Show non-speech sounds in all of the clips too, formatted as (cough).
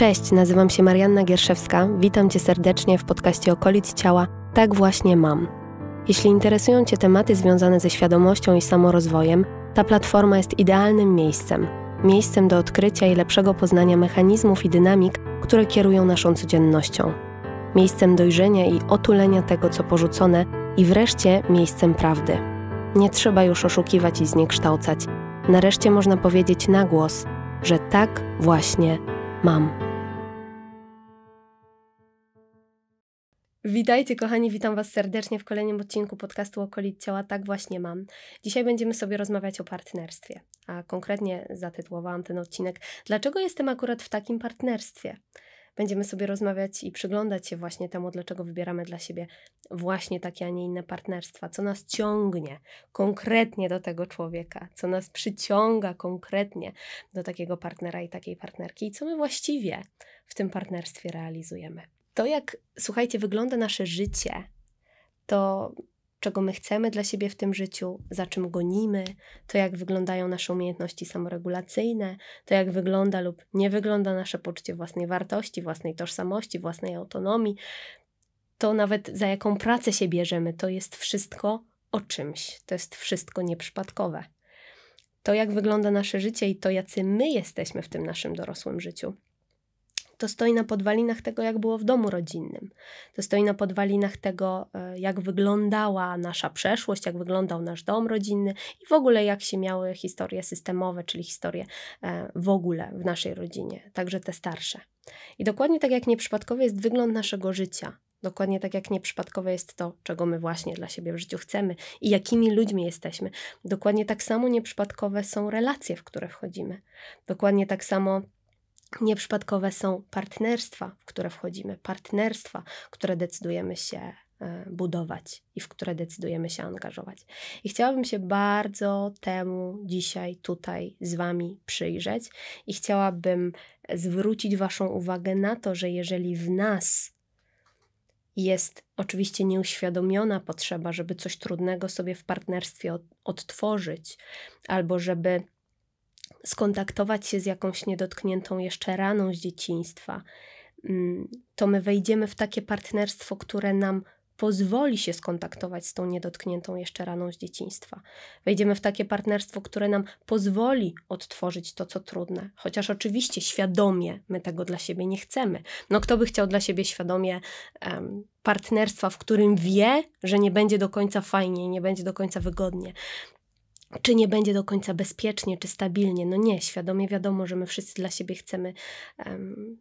Cześć, nazywam się Marianna Gierszewska. Witam Cię serdecznie w podcaście Okolic Ciała. Tak właśnie mam. Jeśli interesują Cię tematy związane ze świadomością i samorozwojem, ta platforma jest idealnym miejscem. Miejscem do odkrycia i lepszego poznania mechanizmów i dynamik, które kierują naszą codziennością. Miejscem dojrzenia i otulenia tego, co porzucone, i wreszcie miejscem prawdy. Nie trzeba już oszukiwać i zniekształcać. Nareszcie można powiedzieć na głos, że tak właśnie mam. Witajcie kochani, witam Was serdecznie w kolejnym odcinku podcastu Okolic Ciała Tak Właśnie Mam. Dzisiaj będziemy sobie rozmawiać o partnerstwie, a konkretnie zatytułowałam ten odcinek Dlaczego jestem akurat w takim partnerstwie? Będziemy sobie rozmawiać i przyglądać się właśnie temu, dlaczego wybieramy dla siebie właśnie takie, a nie inne partnerstwa, co nas ciągnie konkretnie do tego człowieka, co nas przyciąga konkretnie do takiego partnera i takiej partnerki i co my właściwie w tym partnerstwie realizujemy to, jak, słuchajcie, wygląda nasze życie, to czego my chcemy dla siebie w tym życiu, za czym gonimy, to jak wyglądają nasze umiejętności samoregulacyjne, to jak wygląda lub nie wygląda nasze poczucie własnej wartości, własnej tożsamości, własnej autonomii, to nawet za jaką pracę się bierzemy, to jest wszystko o czymś, to jest wszystko nieprzypadkowe. To, jak wygląda nasze życie i to, jacy my jesteśmy w tym naszym dorosłym życiu, to stoi na podwalinach tego, jak było w domu rodzinnym. To stoi na podwalinach tego, e, jak wyglądała nasza przeszłość, jak wyglądał nasz dom rodzinny i w ogóle jak się miały historie systemowe, czyli historie e, w ogóle w naszej rodzinie, także te starsze. I dokładnie tak jak nieprzypadkowy jest wygląd naszego życia, Dokładnie tak jak nieprzypadkowe jest to, czego my właśnie dla siebie w życiu chcemy i jakimi ludźmi jesteśmy. Dokładnie tak samo nieprzypadkowe są relacje, w które wchodzimy. Dokładnie tak samo Nieprzypadkowe są partnerstwa, w które wchodzimy, partnerstwa, które decydujemy się e, budować i w które decydujemy się angażować. I chciałabym się bardzo temu dzisiaj tutaj z Wami przyjrzeć i chciałabym zwrócić Waszą uwagę na to, że jeżeli w nas jest oczywiście nieuświadomiona potrzeba, żeby coś trudnego sobie w partnerstwie odtworzyć albo żeby skontaktować się z jakąś niedotkniętą jeszcze raną z dzieciństwa, mm, to my wejdziemy w takie partnerstwo, które nam pozwoli się skontaktować z tą niedotkniętą jeszcze raną z dzieciństwa. Wejdziemy w takie partnerstwo, które nam pozwoli odtworzyć to, co trudne, chociaż oczywiście świadomie my tego dla siebie nie chcemy. No kto by chciał dla siebie świadomie um, partnerstwa, w którym wie, że nie będzie do końca fajnie, nie będzie do końca wygodnie czy nie będzie do końca bezpiecznie, czy stabilnie. No nie, świadomie wiadomo, że my wszyscy dla siebie chcemy um,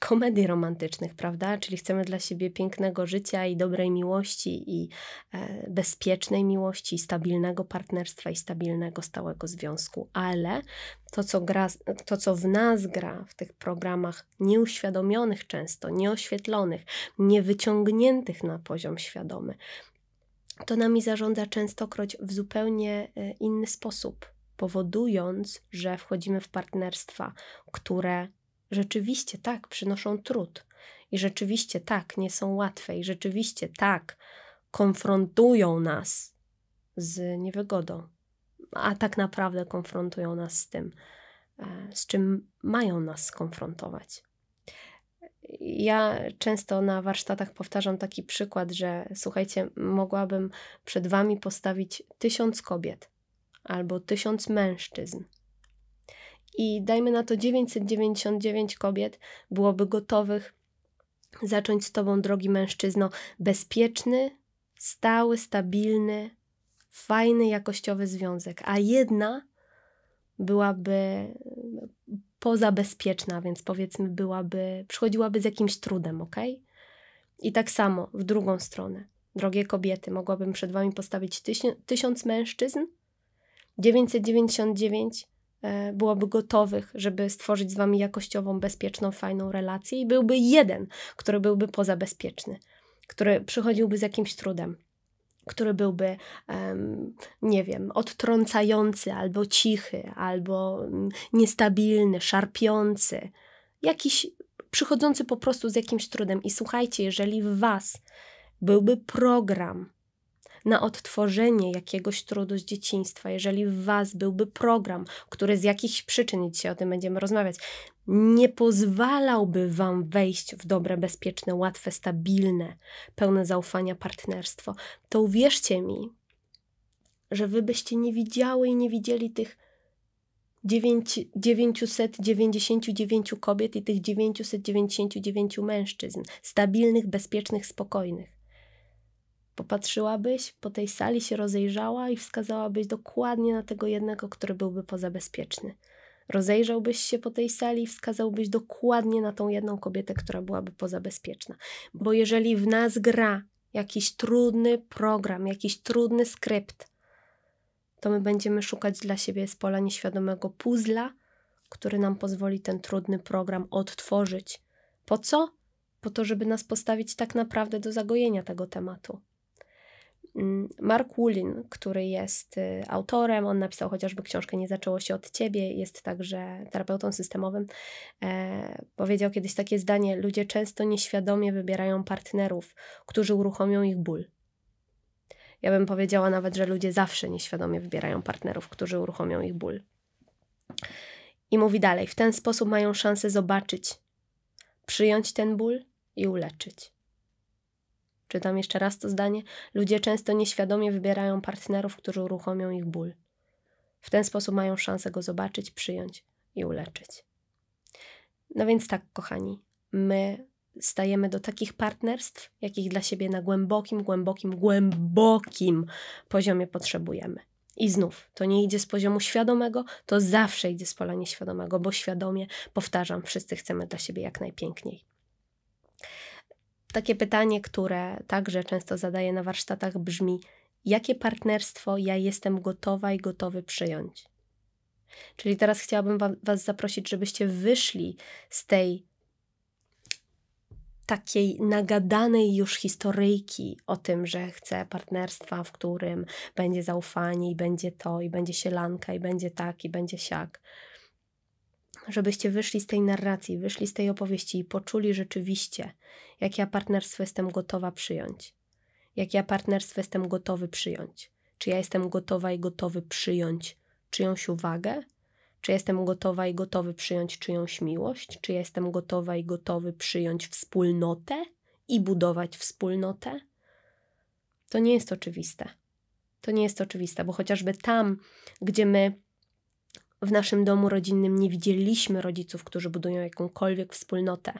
komedii romantycznych, prawda? Czyli chcemy dla siebie pięknego życia i dobrej miłości, i e, bezpiecznej miłości, i stabilnego partnerstwa, i stabilnego, stałego związku. Ale to co, gra, to, co w nas gra w tych programach nieuświadomionych często, nieoświetlonych, niewyciągniętych na poziom świadomy, to nami zarządza częstokroć w zupełnie e, inny sposób, powodując, że wchodzimy w partnerstwa, które rzeczywiście tak przynoszą trud i rzeczywiście tak nie są łatwe i rzeczywiście tak konfrontują nas z niewygodą, a tak naprawdę konfrontują nas z tym, e, z czym mają nas skonfrontować. Ja często na warsztatach powtarzam taki przykład, że słuchajcie, mogłabym przed Wami postawić tysiąc kobiet albo tysiąc mężczyzn. I dajmy na to 999 kobiet byłoby gotowych zacząć z Tobą, drogi mężczyzno, bezpieczny, stały, stabilny, fajny, jakościowy związek, a jedna byłaby poza bezpieczna, więc powiedzmy byłaby, przychodziłaby z jakimś trudem, ok? I tak samo w drugą stronę. Drogie kobiety, mogłabym przed Wami postawić tysiąc mężczyzn, 999 e, byłoby gotowych, żeby stworzyć z Wami jakościową, bezpieczną, fajną relację i byłby jeden, który byłby poza bezpieczny, który przychodziłby z jakimś trudem który byłby, um, nie wiem, odtrącający, albo cichy, albo um, niestabilny, szarpiący, jakiś przychodzący po prostu z jakimś trudem. I słuchajcie, jeżeli w Was byłby program, na odtworzenie jakiegoś trudu z dzieciństwa, jeżeli w Was byłby program, który z jakichś przyczyn, dzisiaj o tym będziemy rozmawiać, nie pozwalałby Wam wejść w dobre, bezpieczne, łatwe, stabilne, pełne zaufania partnerstwo, to uwierzcie mi, że Wy byście nie widziały i nie widzieli tych 9, 999 kobiet i tych 999 mężczyzn, stabilnych, bezpiecznych, spokojnych. Popatrzyłabyś, po tej sali się rozejrzała i wskazałabyś dokładnie na tego jednego, który byłby pozabezpieczny. Rozejrzałbyś się po tej sali i wskazałbyś dokładnie na tą jedną kobietę, która byłaby pozabezpieczna. Bo jeżeli w nas gra jakiś trudny program, jakiś trudny skrypt, to my będziemy szukać dla siebie z pola nieświadomego puzla, który nam pozwoli ten trudny program odtworzyć. Po co? Po to, żeby nas postawić tak naprawdę do zagojenia tego tematu. Mm, Mark Woolin, który jest y, autorem, on napisał chociażby książkę Nie zaczęło się od ciebie, jest także terapeutą systemowym, e, powiedział kiedyś takie zdanie: Ludzie często nieświadomie wybierają partnerów, którzy uruchomią ich ból. Ja bym powiedziała nawet, że ludzie zawsze nieświadomie wybierają partnerów, którzy uruchomią ich ból. I mówi dalej: W ten sposób mają szansę zobaczyć, przyjąć ten ból i uleczyć czytam jeszcze raz to zdanie. Ludzie często nieświadomie wybierają partnerów, którzy uruchomią ich ból. W ten sposób mają szansę go zobaczyć, przyjąć i uleczyć. No więc tak, kochani, my stajemy do takich partnerstw, jakich dla siebie na głębokim, głębokim, głębokim poziomie potrzebujemy. I znów, to nie idzie z poziomu świadomego, to zawsze idzie z pola nieświadomego, bo świadomie, powtarzam, wszyscy chcemy dla siebie jak najpiękniej. Takie pytanie, które także często zadaję na warsztatach, brzmi: jakie partnerstwo ja jestem gotowa i gotowy przyjąć? Czyli teraz chciałabym Was zaprosić, żebyście wyszli z tej takiej nagadanej już historyjki o tym, że chcę partnerstwa, w którym będzie zaufanie i będzie to, i będzie sielanka, i będzie tak, i będzie siak żebyście wyszli z tej narracji, wyszli z tej opowieści i poczuli rzeczywiście, jak ja partnerstwo jestem gotowa przyjąć. Jak ja partnerstwo jestem gotowy przyjąć. Czy ja jestem gotowa i gotowy przyjąć czyjąś uwagę? Czy jestem gotowa i gotowy przyjąć czyjąś miłość? Czy ja jestem gotowa i gotowy przyjąć wspólnotę i budować wspólnotę? To nie jest oczywiste. To nie jest oczywiste, bo chociażby tam, gdzie my w naszym domu rodzinnym nie widzieliśmy rodziców, którzy budują jakąkolwiek wspólnotę.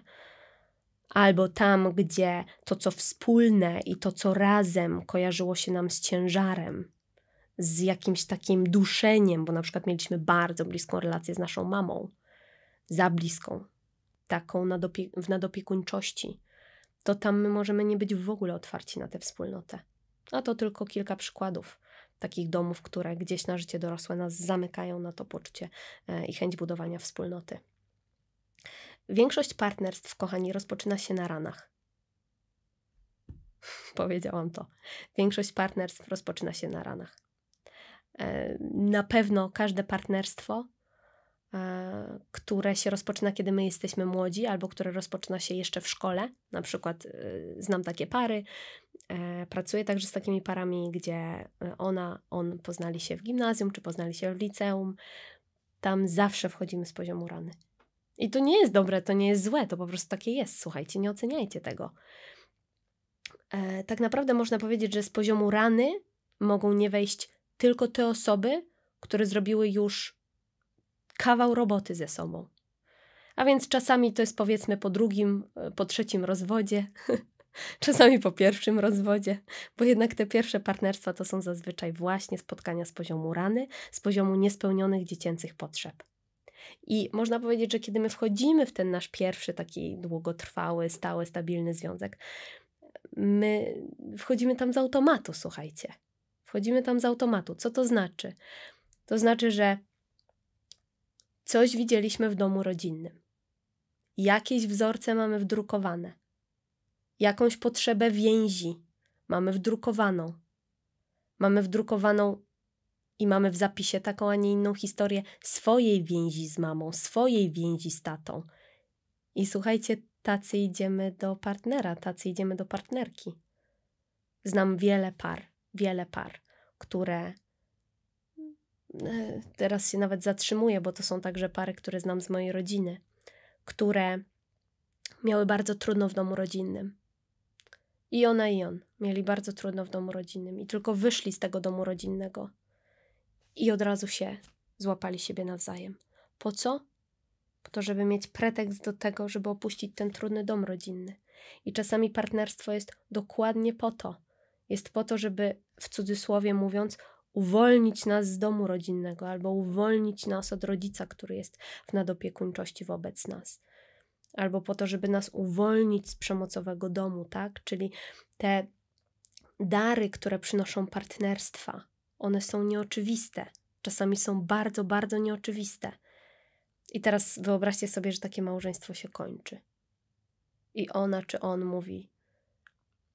Albo tam, gdzie to, co wspólne i to, co razem kojarzyło się nam z ciężarem, z jakimś takim duszeniem, bo na przykład mieliśmy bardzo bliską relację z naszą mamą, za bliską, taką nadopie w nadopiekuńczości, to tam my możemy nie być w ogóle otwarci na tę wspólnotę. A to tylko kilka przykładów takich domów, które gdzieś na życie dorosłe nas zamykają na to poczucie e, i chęć budowania wspólnoty. Większość partnerstw, kochani, rozpoczyna się na ranach. (laughs) Powiedziałam to. Większość partnerstw rozpoczyna się na ranach. E, na pewno każde partnerstwo E, które się rozpoczyna, kiedy my jesteśmy młodzi, albo które rozpoczyna się jeszcze w szkole. Na przykład e, znam takie pary. E, pracuję także z takimi parami, gdzie ona, on poznali się w gimnazjum, czy poznali się w liceum. Tam zawsze wchodzimy z poziomu rany. I to nie jest dobre, to nie jest złe, to po prostu takie jest. Słuchajcie, nie oceniajcie tego. Tak naprawdę można powiedzieć, że z poziomu rany mogą nie wejść tylko te osoby, które zrobiły już kawał roboty ze sobą. A więc czasami to jest powiedzmy po drugim, e, po trzecim rozwodzie, (laughs) czasami po pierwszym rozwodzie, bo jednak te pierwsze partnerstwa to są zazwyczaj właśnie spotkania z poziomu rany, z poziomu niespełnionych dziecięcych potrzeb. I można powiedzieć, że kiedy my wchodzimy w ten nasz pierwszy taki długotrwały, stały, stabilny związek, my wchodzimy tam z automatu, słuchajcie. Wchodzimy tam z automatu. Co to znaczy? To znaczy, że Coś widzieliśmy w domu rodzinnym. Jakieś wzorce mamy wdrukowane. Jakąś potrzebę więzi mamy wdrukowaną. Mamy wdrukowaną i mamy w zapisie taką, a nie inną historię swojej więzi z mamą, swojej więzi z tatą. I słuchajcie, tacy idziemy do partnera, tacy idziemy do partnerki. Znam wiele par, wiele par, które E, teraz się nawet zatrzymuję, bo to są także pary, które znam z mojej rodziny, które miały bardzo trudno w domu rodzinnym. I ona i on mieli bardzo trudno w domu rodzinnym i tylko wyszli z tego domu rodzinnego i od razu się złapali siebie nawzajem. Po co? Po to, żeby mieć pretekst do tego, żeby opuścić ten trudny dom rodzinny. I czasami partnerstwo jest dokładnie po to. Jest po to, żeby w cudzysłowie mówiąc, uwolnić nas z domu rodzinnego albo uwolnić nas od rodzica, który jest w nadopiekuńczości wobec nas. Albo po to, żeby nas uwolnić z przemocowego domu, tak? Czyli te dary, które przynoszą partnerstwa, one są nieoczywiste. Czasami są bardzo, bardzo nieoczywiste. I teraz wyobraźcie sobie, że takie małżeństwo się kończy. I ona czy on mówi: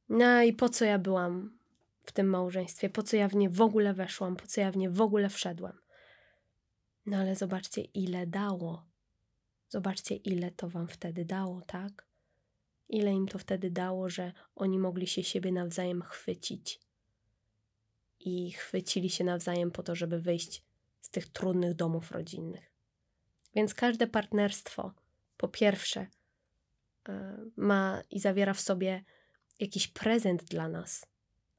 No i po co ja byłam w tym małżeństwie, po co ja w nie w ogóle weszłam, po co ja w nie w ogóle wszedłem. No ale zobaczcie, ile dało. Zobaczcie, ile to wam wtedy dało, tak? Ile im to wtedy dało, że oni mogli się siebie nawzajem chwycić. I chwycili się nawzajem po to, żeby wyjść z tych trudnych domów rodzinnych. Więc każde partnerstwo, po pierwsze, e, ma i zawiera w sobie jakiś prezent dla nas,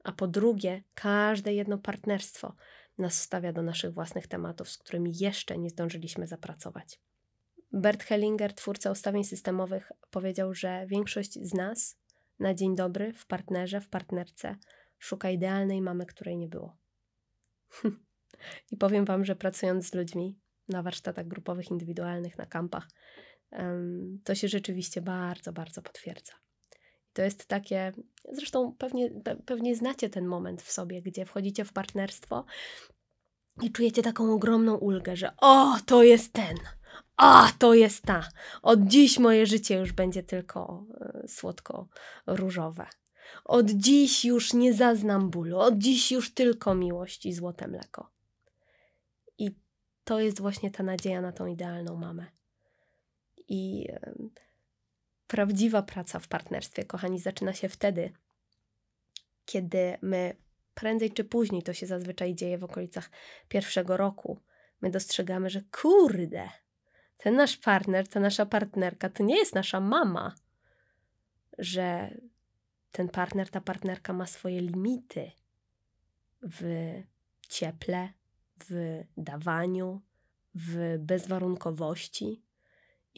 a po drugie, każde jedno partnerstwo nas stawia do naszych własnych tematów, z którymi jeszcze nie zdążyliśmy zapracować. Bert Hellinger, twórca ustawień systemowych, powiedział, że większość z nas na dzień dobry w partnerze, w partnerce szuka idealnej mamy, której nie było. (laughs) I powiem Wam, że pracując z ludźmi na warsztatach grupowych, indywidualnych, na kampach, to się rzeczywiście bardzo, bardzo potwierdza. To jest takie, zresztą pewnie, pewnie znacie ten moment w sobie, gdzie wchodzicie w partnerstwo i czujecie taką ogromną ulgę, że o, to jest ten, a to jest ta. Od dziś moje życie już będzie tylko y, e, słodko-różowe. Od dziś już nie zaznam bólu, od dziś już tylko miłość i złote mleko. I to jest właśnie ta nadzieja na tą idealną mamę. I y, Prawdziwa praca w partnerstwie, kochani, zaczyna się wtedy, kiedy my prędzej czy później, to się zazwyczaj dzieje w okolicach pierwszego roku, my dostrzegamy, że kurde, ten nasz partner, ta nasza partnerka to nie jest nasza mama, że ten partner, ta partnerka ma swoje limity w cieple, w dawaniu, w bezwarunkowości,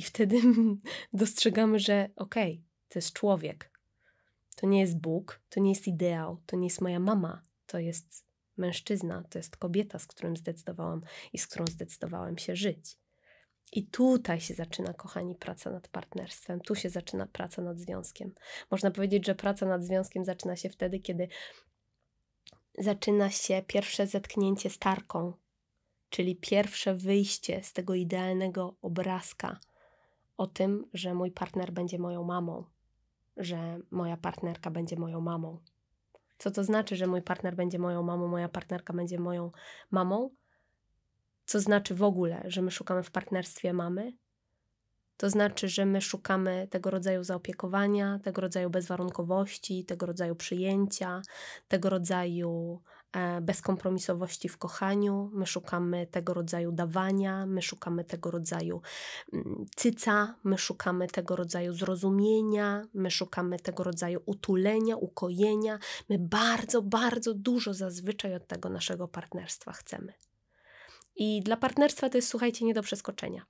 i wtedy (laughs) dostrzegamy, że okej, okay, to jest człowiek, to nie jest Bóg, to nie jest ideał, to nie jest moja mama, to jest mężczyzna, to jest kobieta, z którym zdecydowałam i z którą zdecydowałem się żyć. I tutaj się zaczyna, kochani, praca nad partnerstwem, tu się zaczyna praca nad związkiem. Można powiedzieć, że praca nad związkiem zaczyna się wtedy, kiedy zaczyna się pierwsze zetknięcie z tarką, czyli pierwsze wyjście z tego idealnego obrazka o tym, że mój partner będzie moją mamą, że moja partnerka będzie moją mamą. Co to znaczy, że mój partner będzie moją mamą, moja partnerka będzie moją mamą? Co znaczy w ogóle, że my szukamy w partnerstwie mamy? To znaczy, że my szukamy tego rodzaju zaopiekowania, tego rodzaju bezwarunkowości, tego rodzaju przyjęcia, tego rodzaju E, bezkompromisowości w kochaniu, my szukamy tego rodzaju dawania, my szukamy tego rodzaju mm, cyca, my szukamy tego rodzaju zrozumienia, my szukamy tego rodzaju utulenia, ukojenia. My bardzo, bardzo dużo zazwyczaj od tego naszego partnerstwa chcemy. I dla partnerstwa to jest, słuchajcie, nie do przeskoczenia.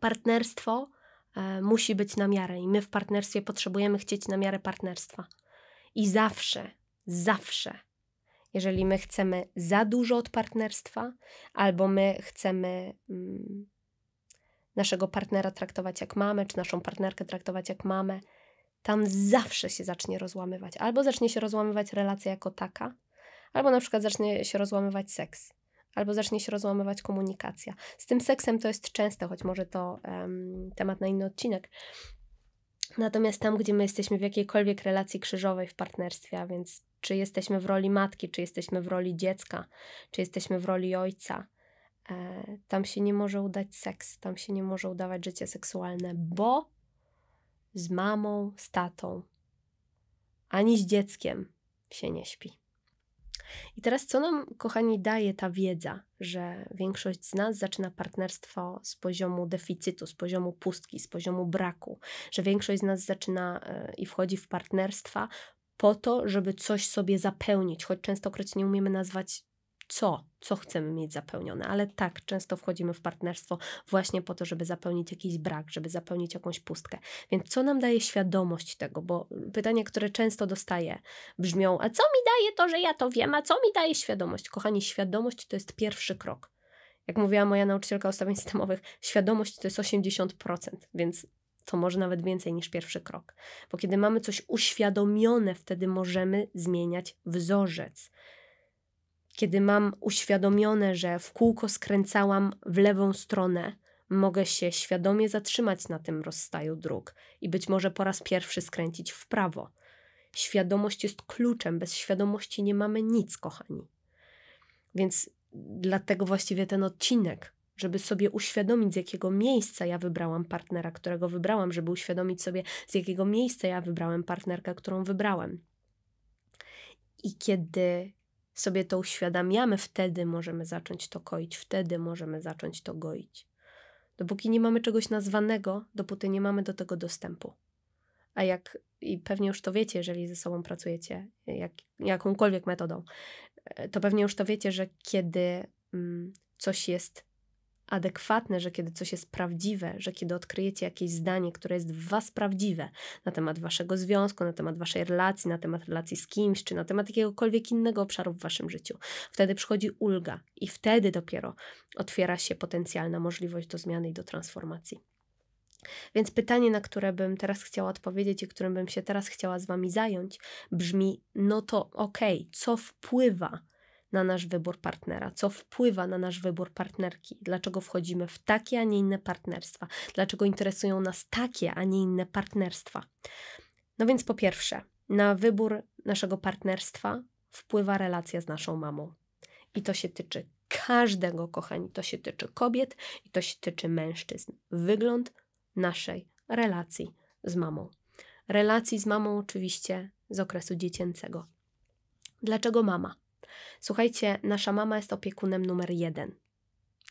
Partnerstwo e, musi być na miarę i my w partnerstwie potrzebujemy chcieć na miarę partnerstwa. I zawsze, zawsze jeżeli my chcemy za dużo od partnerstwa, albo my chcemy mm, naszego partnera traktować jak mamę, czy naszą partnerkę traktować jak mamę, tam zawsze się zacznie rozłamywać. Albo zacznie się rozłamywać relacja jako taka, albo na przykład zacznie się rozłamywać seks, albo zacznie się rozłamywać komunikacja. Z tym seksem to jest częste, choć może to um, temat na inny odcinek. Natomiast tam, gdzie my jesteśmy w jakiejkolwiek relacji krzyżowej w partnerstwie, a więc czy jesteśmy w roli matki, czy jesteśmy w roli dziecka, czy jesteśmy w roli ojca. E, tam się nie może udać seks, tam się nie może udawać życie seksualne, bo z mamą, z tatą, ani z dzieckiem się nie śpi. I teraz, co nam, kochani, daje ta wiedza, że większość z nas zaczyna partnerstwo z poziomu deficytu, z poziomu pustki, z poziomu braku, że większość z nas zaczyna e, i wchodzi w partnerstwa po to, żeby coś sobie zapełnić, choć częstokroć nie umiemy nazwać co, co chcemy mieć zapełnione, ale tak często wchodzimy w partnerstwo właśnie po to, żeby zapełnić jakiś brak, żeby zapełnić jakąś pustkę. Więc co nam daje świadomość tego? Bo pytania, które często dostaję, brzmią: A co mi daje to, że ja to wiem? A co mi daje świadomość? Kochani, świadomość to jest pierwszy krok. Jak mówiła moja nauczycielka ustawień systemowych, świadomość to jest 80%, więc to może nawet więcej niż pierwszy krok. Bo kiedy mamy coś uświadomione, wtedy możemy zmieniać wzorzec. Kiedy mam uświadomione, że w kółko skręcałam w lewą stronę, mogę się świadomie zatrzymać na tym rozstaju dróg i być może po raz pierwszy skręcić w prawo. Świadomość jest kluczem, bez świadomości nie mamy nic, kochani. Więc dlatego właściwie ten odcinek żeby sobie uświadomić, z jakiego miejsca ja wybrałam partnera, którego wybrałam, żeby uświadomić sobie, z jakiego miejsca ja wybrałem partnerkę, którą wybrałem. I kiedy sobie to uświadamiamy, wtedy możemy zacząć to koić, wtedy możemy zacząć to goić. Dopóki nie mamy czegoś nazwanego, dopóty nie mamy do tego dostępu. A jak, i pewnie już to wiecie, jeżeli ze sobą pracujecie, jak, jakąkolwiek metodą, e, to pewnie już to wiecie, że kiedy mm, coś jest adekwatne, że kiedy coś jest prawdziwe, że kiedy odkryjecie jakieś zdanie, które jest w Was prawdziwe na temat Waszego związku, na temat Waszej relacji, na temat relacji z kimś, czy na temat jakiegokolwiek innego obszaru w Waszym życiu, wtedy przychodzi ulga i wtedy dopiero otwiera się potencjalna możliwość do zmiany i do transformacji. Więc pytanie, na które bym teraz chciała odpowiedzieć i którym bym się teraz chciała z Wami zająć, brzmi: no to okej, okay, co wpływa na nasz wybór partnera, co wpływa na nasz wybór partnerki, dlaczego wchodzimy w takie, a nie inne partnerstwa, dlaczego interesują nas takie, a nie inne partnerstwa. No więc po pierwsze, na wybór naszego partnerstwa wpływa relacja z naszą mamą. I to się tyczy każdego, kochani. To się tyczy kobiet i to się tyczy mężczyzn. Wygląd naszej relacji z mamą. Relacji z mamą oczywiście z okresu dziecięcego. Dlaczego mama? Słuchajcie, nasza mama jest opiekunem numer jeden.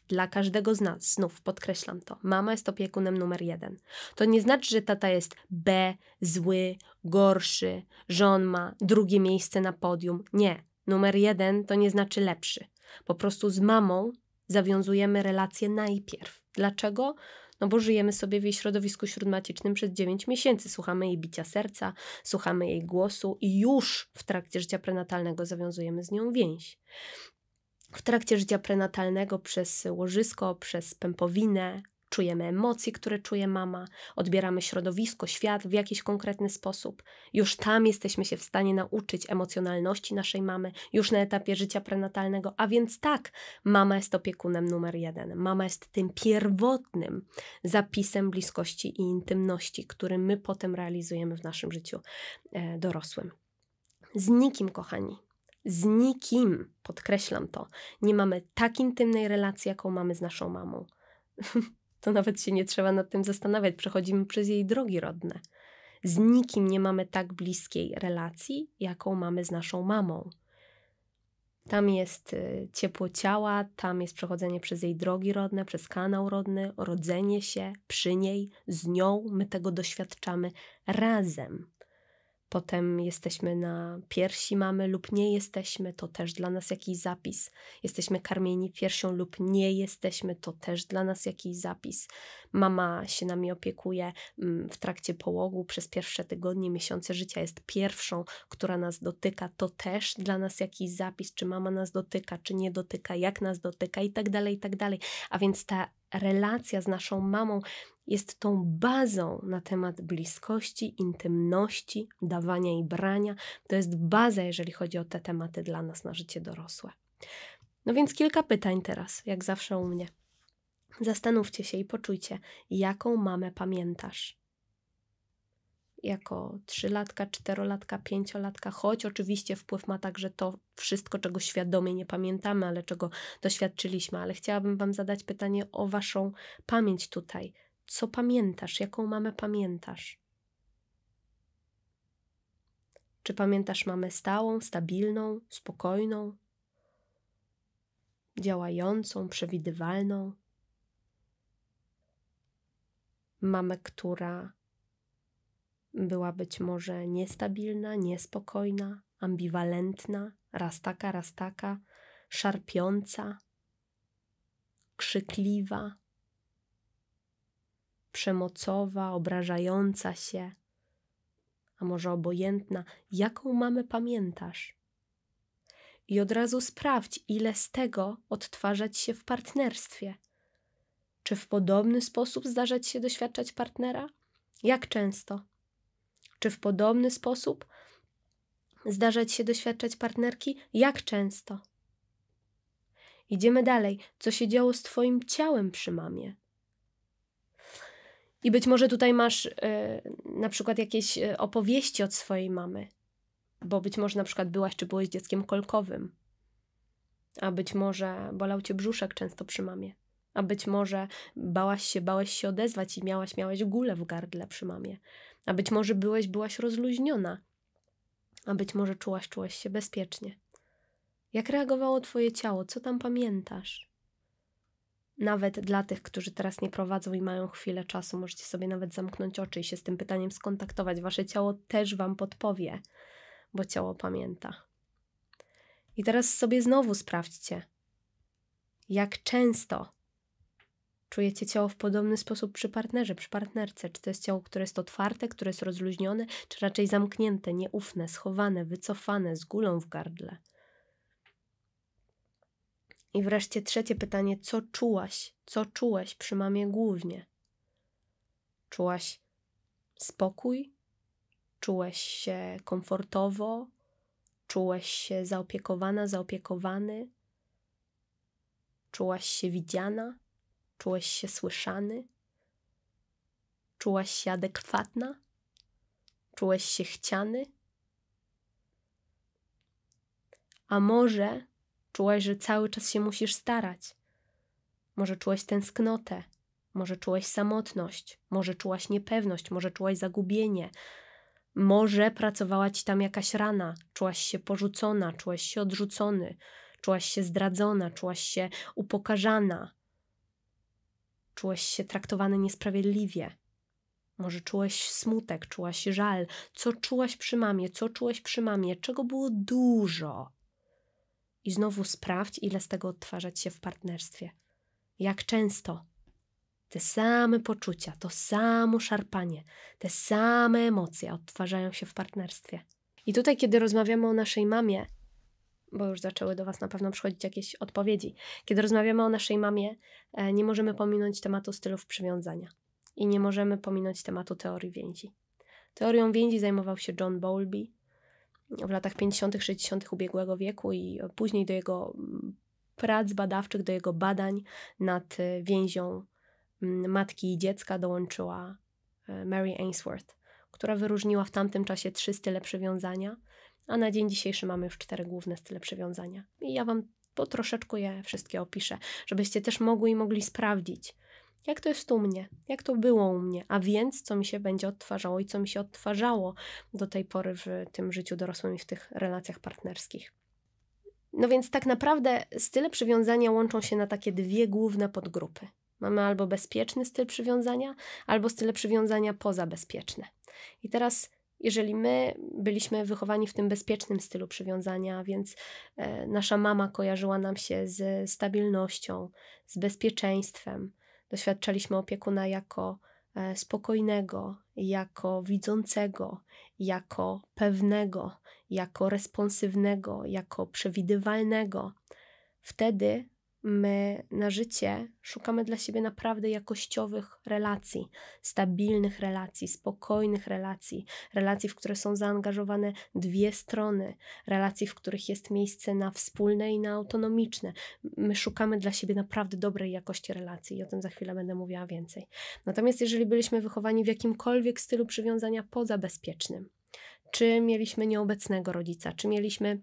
Dla każdego z nas, znów podkreślam to, mama jest opiekunem numer jeden. To nie znaczy, że tata jest B, zły, gorszy, że on ma drugie miejsce na podium. Nie, numer jeden to nie znaczy lepszy. Po prostu z mamą zawiązujemy relacje najpierw. Dlaczego? no bo żyjemy sobie w jej środowisku śródmacicznym przez 9 miesięcy. Słuchamy jej bicia serca, słuchamy jej głosu i już w trakcie życia prenatalnego zawiązujemy z nią więź. W trakcie życia prenatalnego przez łożysko, przez pępowinę, czujemy emocje, które czuje mama, odbieramy środowisko, świat w jakiś konkretny sposób. Już tam jesteśmy się w stanie nauczyć emocjonalności naszej mamy, już na etapie życia prenatalnego, a więc tak, mama jest opiekunem numer jeden. Mama jest tym pierwotnym zapisem bliskości i intymności, który my potem realizujemy w naszym życiu e, dorosłym. Z nikim, kochani, z nikim, podkreślam to, nie mamy tak intymnej relacji, jaką mamy z naszą mamą. (laughs) to nawet się nie trzeba nad tym zastanawiać. Przechodzimy przez jej drogi rodne. Z nikim nie mamy tak bliskiej relacji, jaką mamy z naszą mamą. Tam jest y, ciepło ciała, tam jest przechodzenie przez jej drogi rodne, przez kanał rodny, rodzenie się przy niej, z nią. My tego doświadczamy razem. Potem jesteśmy na piersi mamy lub nie jesteśmy, to też dla nas jakiś zapis. Jesteśmy karmieni piersią lub nie jesteśmy, to też dla nas jakiś zapis. Mama się nami opiekuje mm, w trakcie połogu przez pierwsze tygodnie, miesiące życia jest pierwszą, która nas dotyka. To też dla nas jakiś zapis, czy mama nas dotyka, czy nie dotyka, jak nas dotyka i tak dalej, i tak dalej. A więc ta relacja z naszą mamą jest tą bazą na temat bliskości, intymności, dawania i brania. To jest baza, jeżeli chodzi o te tematy dla nas na życie dorosłe. No więc kilka pytań teraz, jak zawsze u mnie. Zastanówcie się i poczujcie, jaką mamę pamiętasz. Jako trzylatka, czterolatka, pięciolatka, choć oczywiście wpływ ma także to wszystko, czego świadomie nie pamiętamy, ale czego doświadczyliśmy. Ale chciałabym Wam zadać pytanie o Waszą pamięć tutaj. Co pamiętasz? Jaką mamę pamiętasz? Czy pamiętasz mamę stałą, stabilną, spokojną, działającą, przewidywalną? mamę, która była być może niestabilna, niespokojna, ambiwalentna, raz taka, raz taka, szarpiąca, krzykliwa, przemocowa, obrażająca się, a może obojętna, jaką mamę pamiętasz? I od razu sprawdź, ile z tego odtwarzać się w partnerstwie. Czy w podobny sposób zdarzać się doświadczać partnera? Jak często? Czy w podobny sposób zdarzać się doświadczać partnerki? Jak często? Idziemy dalej. Co się działo z twoim ciałem przy mamie? I być może tutaj masz e, na przykład jakieś e, opowieści od swojej mamy, bo być może na przykład byłaś czy byłeś dzieckiem kolkowym, a być może bolał cię brzuszek często przy mamie a być może bałaś się, bałeś się odezwać i miałaś, miałeś gulę w gardle przy mamie, a być może byłeś, byłaś rozluźniona, a być może czułaś, czułaś się bezpiecznie. Jak reagowało Twoje ciało? Co tam pamiętasz? Nawet dla tych, którzy teraz nie prowadzą i mają chwilę czasu, możecie sobie nawet zamknąć oczy i się z tym pytaniem skontaktować. Wasze ciało też Wam podpowie, bo ciało pamięta. I teraz sobie znowu sprawdźcie, jak często Czujecie ciało w podobny sposób przy partnerze, przy partnerce. Czy to jest ciało, które jest otwarte, które jest rozluźnione, czy raczej zamknięte, nieufne, schowane, wycofane, z gulą w gardle? I wreszcie trzecie pytanie: co czułaś? Co czułeś przy mamie głównie? Czułaś spokój? Czułeś się komfortowo? Czułeś się zaopiekowana, zaopiekowany? Czułaś się widziana? Czułeś się słyszany? Czułaś się adekwatna? Czułeś się chciany? A może czułeś, że cały czas się musisz starać? Może czułeś tęsknotę? Może czułeś samotność? Może czułaś niepewność? Może czułaś zagubienie? Może pracowała ci tam jakaś rana? Czułaś się porzucona? Czułaś się odrzucony? Czułaś się zdradzona? Czułaś się upokarzana? Czułeś się traktowany niesprawiedliwie. Może czułeś smutek, czułaś żal. Co czułaś przy mamie, co czułeś przy mamie, czego było dużo. I znowu sprawdź, ile z tego odtwarzać się w partnerstwie. Jak często. Te same poczucia, to samo szarpanie, te same emocje odtwarzają się w partnerstwie. I tutaj, kiedy rozmawiamy o naszej mamie, bo już zaczęły do Was na pewno przychodzić jakieś odpowiedzi. Kiedy rozmawiamy o naszej mamie, e, nie możemy pominąć tematu stylów przywiązania i nie możemy pominąć tematu teorii więzi. Teorią więzi zajmował się John Bowlby w latach 50., 60. ubiegłego wieku i później do jego mm, prac badawczych, do jego badań nad e, więzią mm, matki i dziecka dołączyła e, Mary Ainsworth, która wyróżniła w tamtym czasie trzy style przywiązania – a na dzień dzisiejszy mamy już cztery główne style przywiązania. I ja Wam po troszeczku je wszystkie opiszę, żebyście też mogły i mogli sprawdzić, jak to jest u mnie, jak to było u mnie, a więc co mi się będzie odtwarzało i co mi się odtwarzało do tej pory w tym życiu dorosłym i w tych relacjach partnerskich. No więc tak naprawdę style przywiązania łączą się na takie dwie główne podgrupy. Mamy albo bezpieczny styl przywiązania, albo style przywiązania pozabezpieczne. I teraz jeżeli my byliśmy wychowani w tym bezpiecznym stylu przywiązania, więc e, nasza mama kojarzyła nam się z stabilnością, z bezpieczeństwem, doświadczaliśmy opiekuna jako e, spokojnego, jako widzącego, jako pewnego, jako responsywnego, jako przewidywalnego, wtedy my na życie szukamy dla siebie naprawdę jakościowych relacji, stabilnych relacji, spokojnych relacji, relacji, w które są zaangażowane dwie strony, relacji, w których jest miejsce na wspólne i na autonomiczne. My szukamy dla siebie naprawdę dobrej jakości relacji i o tym za chwilę będę mówiła więcej. Natomiast jeżeli byliśmy wychowani w jakimkolwiek stylu przywiązania pozabezpiecznym, czy mieliśmy nieobecnego rodzica, czy mieliśmy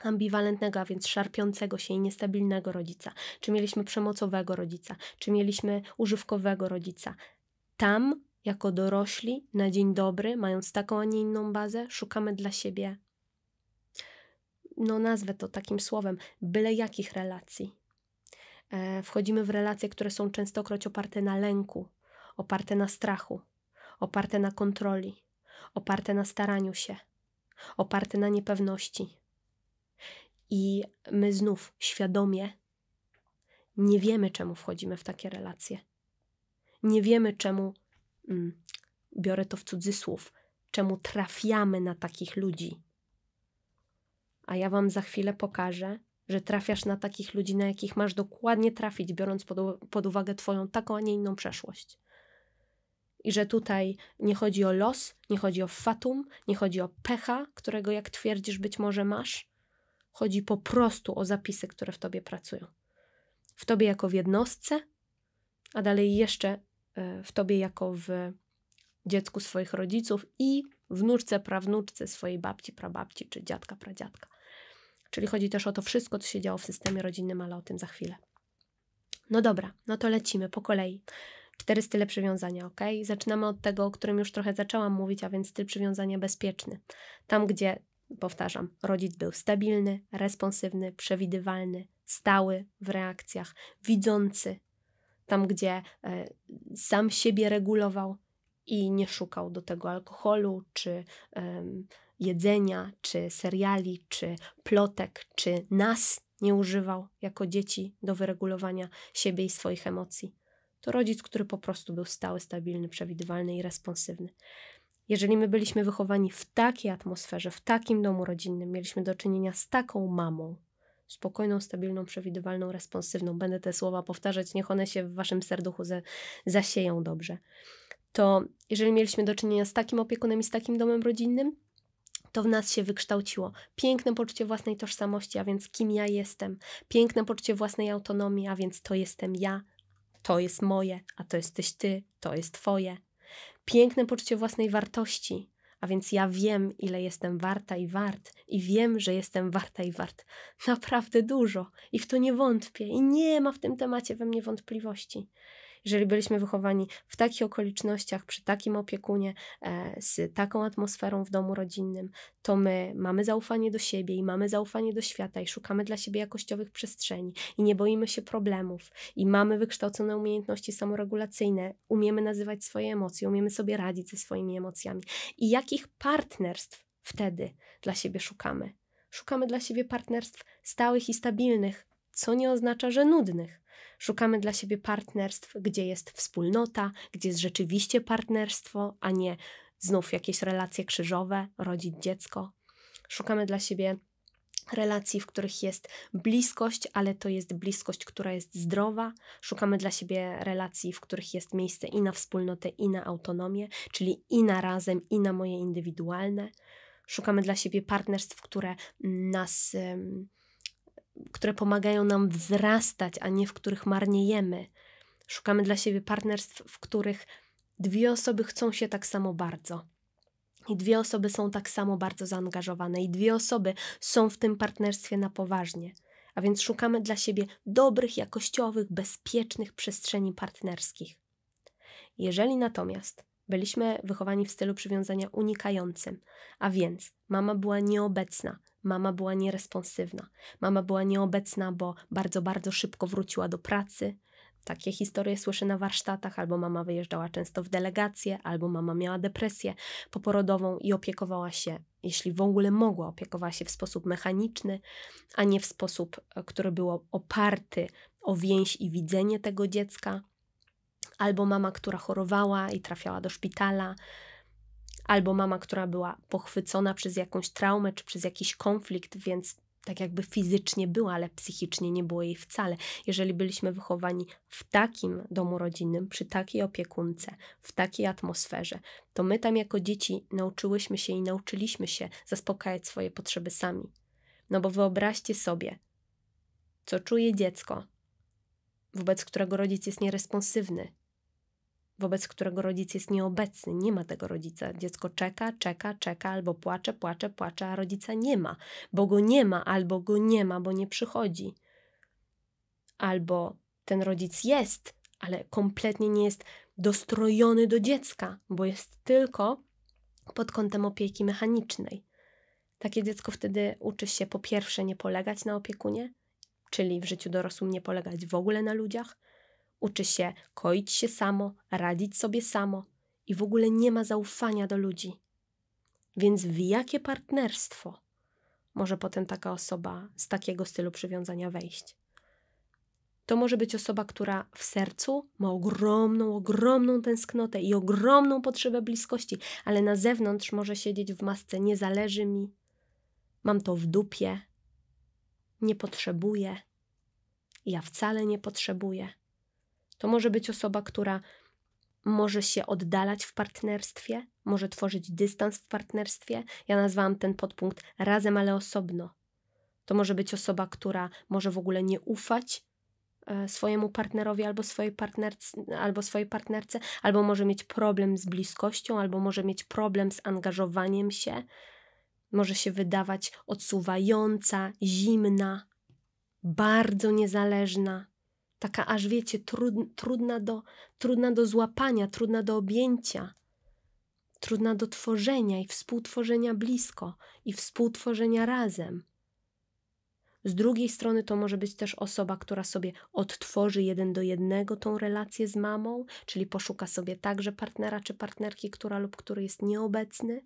ambiwalentnego, a więc szarpiącego się i niestabilnego rodzica, czy mieliśmy przemocowego rodzica, czy mieliśmy używkowego rodzica. Tam, jako dorośli, na dzień dobry, mając taką, a nie inną bazę, szukamy dla siebie, no nazwę to takim słowem, byle jakich relacji. E, wchodzimy w relacje, które są częstokroć oparte na lęku, oparte na strachu, oparte na kontroli, oparte na staraniu się, oparte na niepewności i my znów świadomie nie wiemy, czemu wchodzimy w takie relacje. Nie wiemy, czemu, mm, biorę to w cudzysłów, czemu trafiamy na takich ludzi. A ja Wam za chwilę pokażę, że trafiasz na takich ludzi, na jakich masz dokładnie trafić, biorąc pod, pod uwagę Twoją taką, a nie inną przeszłość. I że tutaj nie chodzi o los, nie chodzi o fatum, nie chodzi o pecha, którego, jak twierdzisz, być może masz, Chodzi po prostu o zapisy, które w tobie pracują. W tobie jako w jednostce, a dalej jeszcze e, w tobie jako w dziecku swoich rodziców i wnuczce, prawnuczce swojej babci, prababci czy dziadka, pradziadka. Czyli chodzi też o to wszystko, co się działo w systemie rodzinnym, ale o tym za chwilę. No dobra, no to lecimy po kolei. Cztery style przywiązania, ok? Zaczynamy od tego, o którym już trochę zaczęłam mówić, a więc styl przywiązania bezpieczny. Tam, gdzie Powtarzam, rodzic był stabilny, responsywny, przewidywalny, stały w reakcjach, widzący tam, gdzie e, sam siebie regulował i nie szukał do tego alkoholu, czy jedzenia, czy seriali, czy plotek, czy nas nie używał jako dzieci do wyregulowania siebie i swoich emocji. To rodzic, który po prostu był stały, stabilny, przewidywalny i responsywny. Jeżeli my byliśmy wychowani w takiej atmosferze, w takim domu rodzinnym, mieliśmy do czynienia z taką mamą, spokojną, stabilną, przewidywalną, responsywną, będę te słowa powtarzać, niech one się w waszym serduchu ze, zasieją dobrze, to jeżeli mieliśmy do czynienia z takim opiekunem i z takim domem rodzinnym, to w nas się wykształciło. Piękne poczucie własnej tożsamości, a więc kim ja jestem. Piękne poczucie własnej autonomii, a więc to jestem ja, to jest moje, a to jesteś ty, to jest twoje, piękne poczucie własnej wartości, a więc ja wiem, ile jestem warta i wart, i wiem, że jestem warta i wart naprawdę dużo, i w to nie wątpię, i nie ma w tym temacie we mnie wątpliwości jeżeli byliśmy wychowani w takich okolicznościach, przy takim opiekunie, e, z taką atmosferą w domu rodzinnym, to my mamy zaufanie do siebie i mamy zaufanie do świata i szukamy dla siebie jakościowych przestrzeni i nie boimy się problemów i mamy wykształcone umiejętności samoregulacyjne, umiemy nazywać swoje emocje, umiemy sobie radzić ze swoimi emocjami. I jakich partnerstw wtedy dla siebie szukamy? Szukamy dla siebie partnerstw stałych i stabilnych, co nie oznacza, że nudnych Szukamy dla siebie partnerstw, gdzie jest wspólnota, gdzie jest rzeczywiście partnerstwo, a nie znów jakieś relacje krzyżowe, rodzić dziecko. Szukamy dla siebie relacji, w których jest bliskość, ale to jest bliskość, która jest zdrowa. Szukamy dla siebie relacji, w których jest miejsce i na wspólnotę, i na autonomię, czyli i na razem, i na moje indywidualne. Szukamy dla siebie partnerstw, które nas. Ym, które pomagają nam wzrastać, a nie w których marniejemy. Szukamy dla siebie partnerstw, w których dwie osoby chcą się tak samo bardzo. I dwie osoby są tak samo bardzo zaangażowane, i dwie osoby są w tym partnerstwie na poważnie. A więc szukamy dla siebie dobrych, jakościowych, bezpiecznych przestrzeni partnerskich. Jeżeli natomiast byliśmy wychowani w stylu przywiązania unikającym, a więc mama była nieobecna, Mama była nieresponsywna. Mama była nieobecna, bo bardzo, bardzo szybko wróciła do pracy. Takie historie słyszę na warsztatach, albo mama wyjeżdżała często w delegację, albo mama miała depresję poporodową i opiekowała się, jeśli w ogóle mogła, opiekowała się w sposób mechaniczny, a nie w sposób, e, który był oparty o więź i widzenie tego dziecka. Albo mama, która chorowała i trafiała do szpitala, albo mama, która była pochwycona przez jakąś traumę czy przez jakiś konflikt, więc tak jakby fizycznie była, ale psychicznie nie było jej wcale. Jeżeli byliśmy wychowani w takim domu rodzinnym, przy takiej opiekunce, w takiej atmosferze, to my tam jako dzieci nauczyłyśmy się i nauczyliśmy się zaspokajać swoje potrzeby sami. No bo wyobraźcie sobie, co czuje dziecko, wobec którego rodzic jest nieresponsywny, wobec którego rodzic jest nieobecny, nie ma tego rodzica. Dziecko czeka, czeka, czeka, albo płacze, płacze, płacze, a rodzica nie ma, bo go nie ma, albo go nie ma, bo nie przychodzi. Albo ten rodzic jest, ale kompletnie nie jest dostrojony do dziecka, bo jest tylko pod kątem opieki mechanicznej. Takie dziecko wtedy uczy się po pierwsze nie polegać na opiekunie, czyli w życiu dorosłym nie polegać w ogóle na ludziach, Uczy się koić się samo, radzić sobie samo i w ogóle nie ma zaufania do ludzi. Więc w jakie partnerstwo może potem taka osoba z takiego stylu przywiązania wejść? To może być osoba, która w sercu ma ogromną, ogromną tęsknotę i ogromną potrzebę bliskości, ale na zewnątrz może siedzieć w masce nie zależy mi, mam to w dupie, nie potrzebuję, ja wcale nie potrzebuję. To może być osoba, która może się oddalać w partnerstwie, może tworzyć dystans w partnerstwie. Ja nazwałam ten podpunkt razem, ale osobno. To może być osoba, która może w ogóle nie ufać e, swojemu partnerowi albo swojej, albo swojej partnerce, albo może mieć problem z bliskością, albo może mieć problem z angażowaniem się, może się wydawać odsuwająca, zimna, bardzo niezależna taka aż wiecie, trud, trudna, do, trudna do złapania, trudna do objęcia, trudna do tworzenia i współtworzenia blisko i współtworzenia razem. Z drugiej strony to może być też osoba, która sobie odtworzy jeden do jednego tą relację z mamą, czyli poszuka sobie także partnera czy partnerki, która lub który jest nieobecny.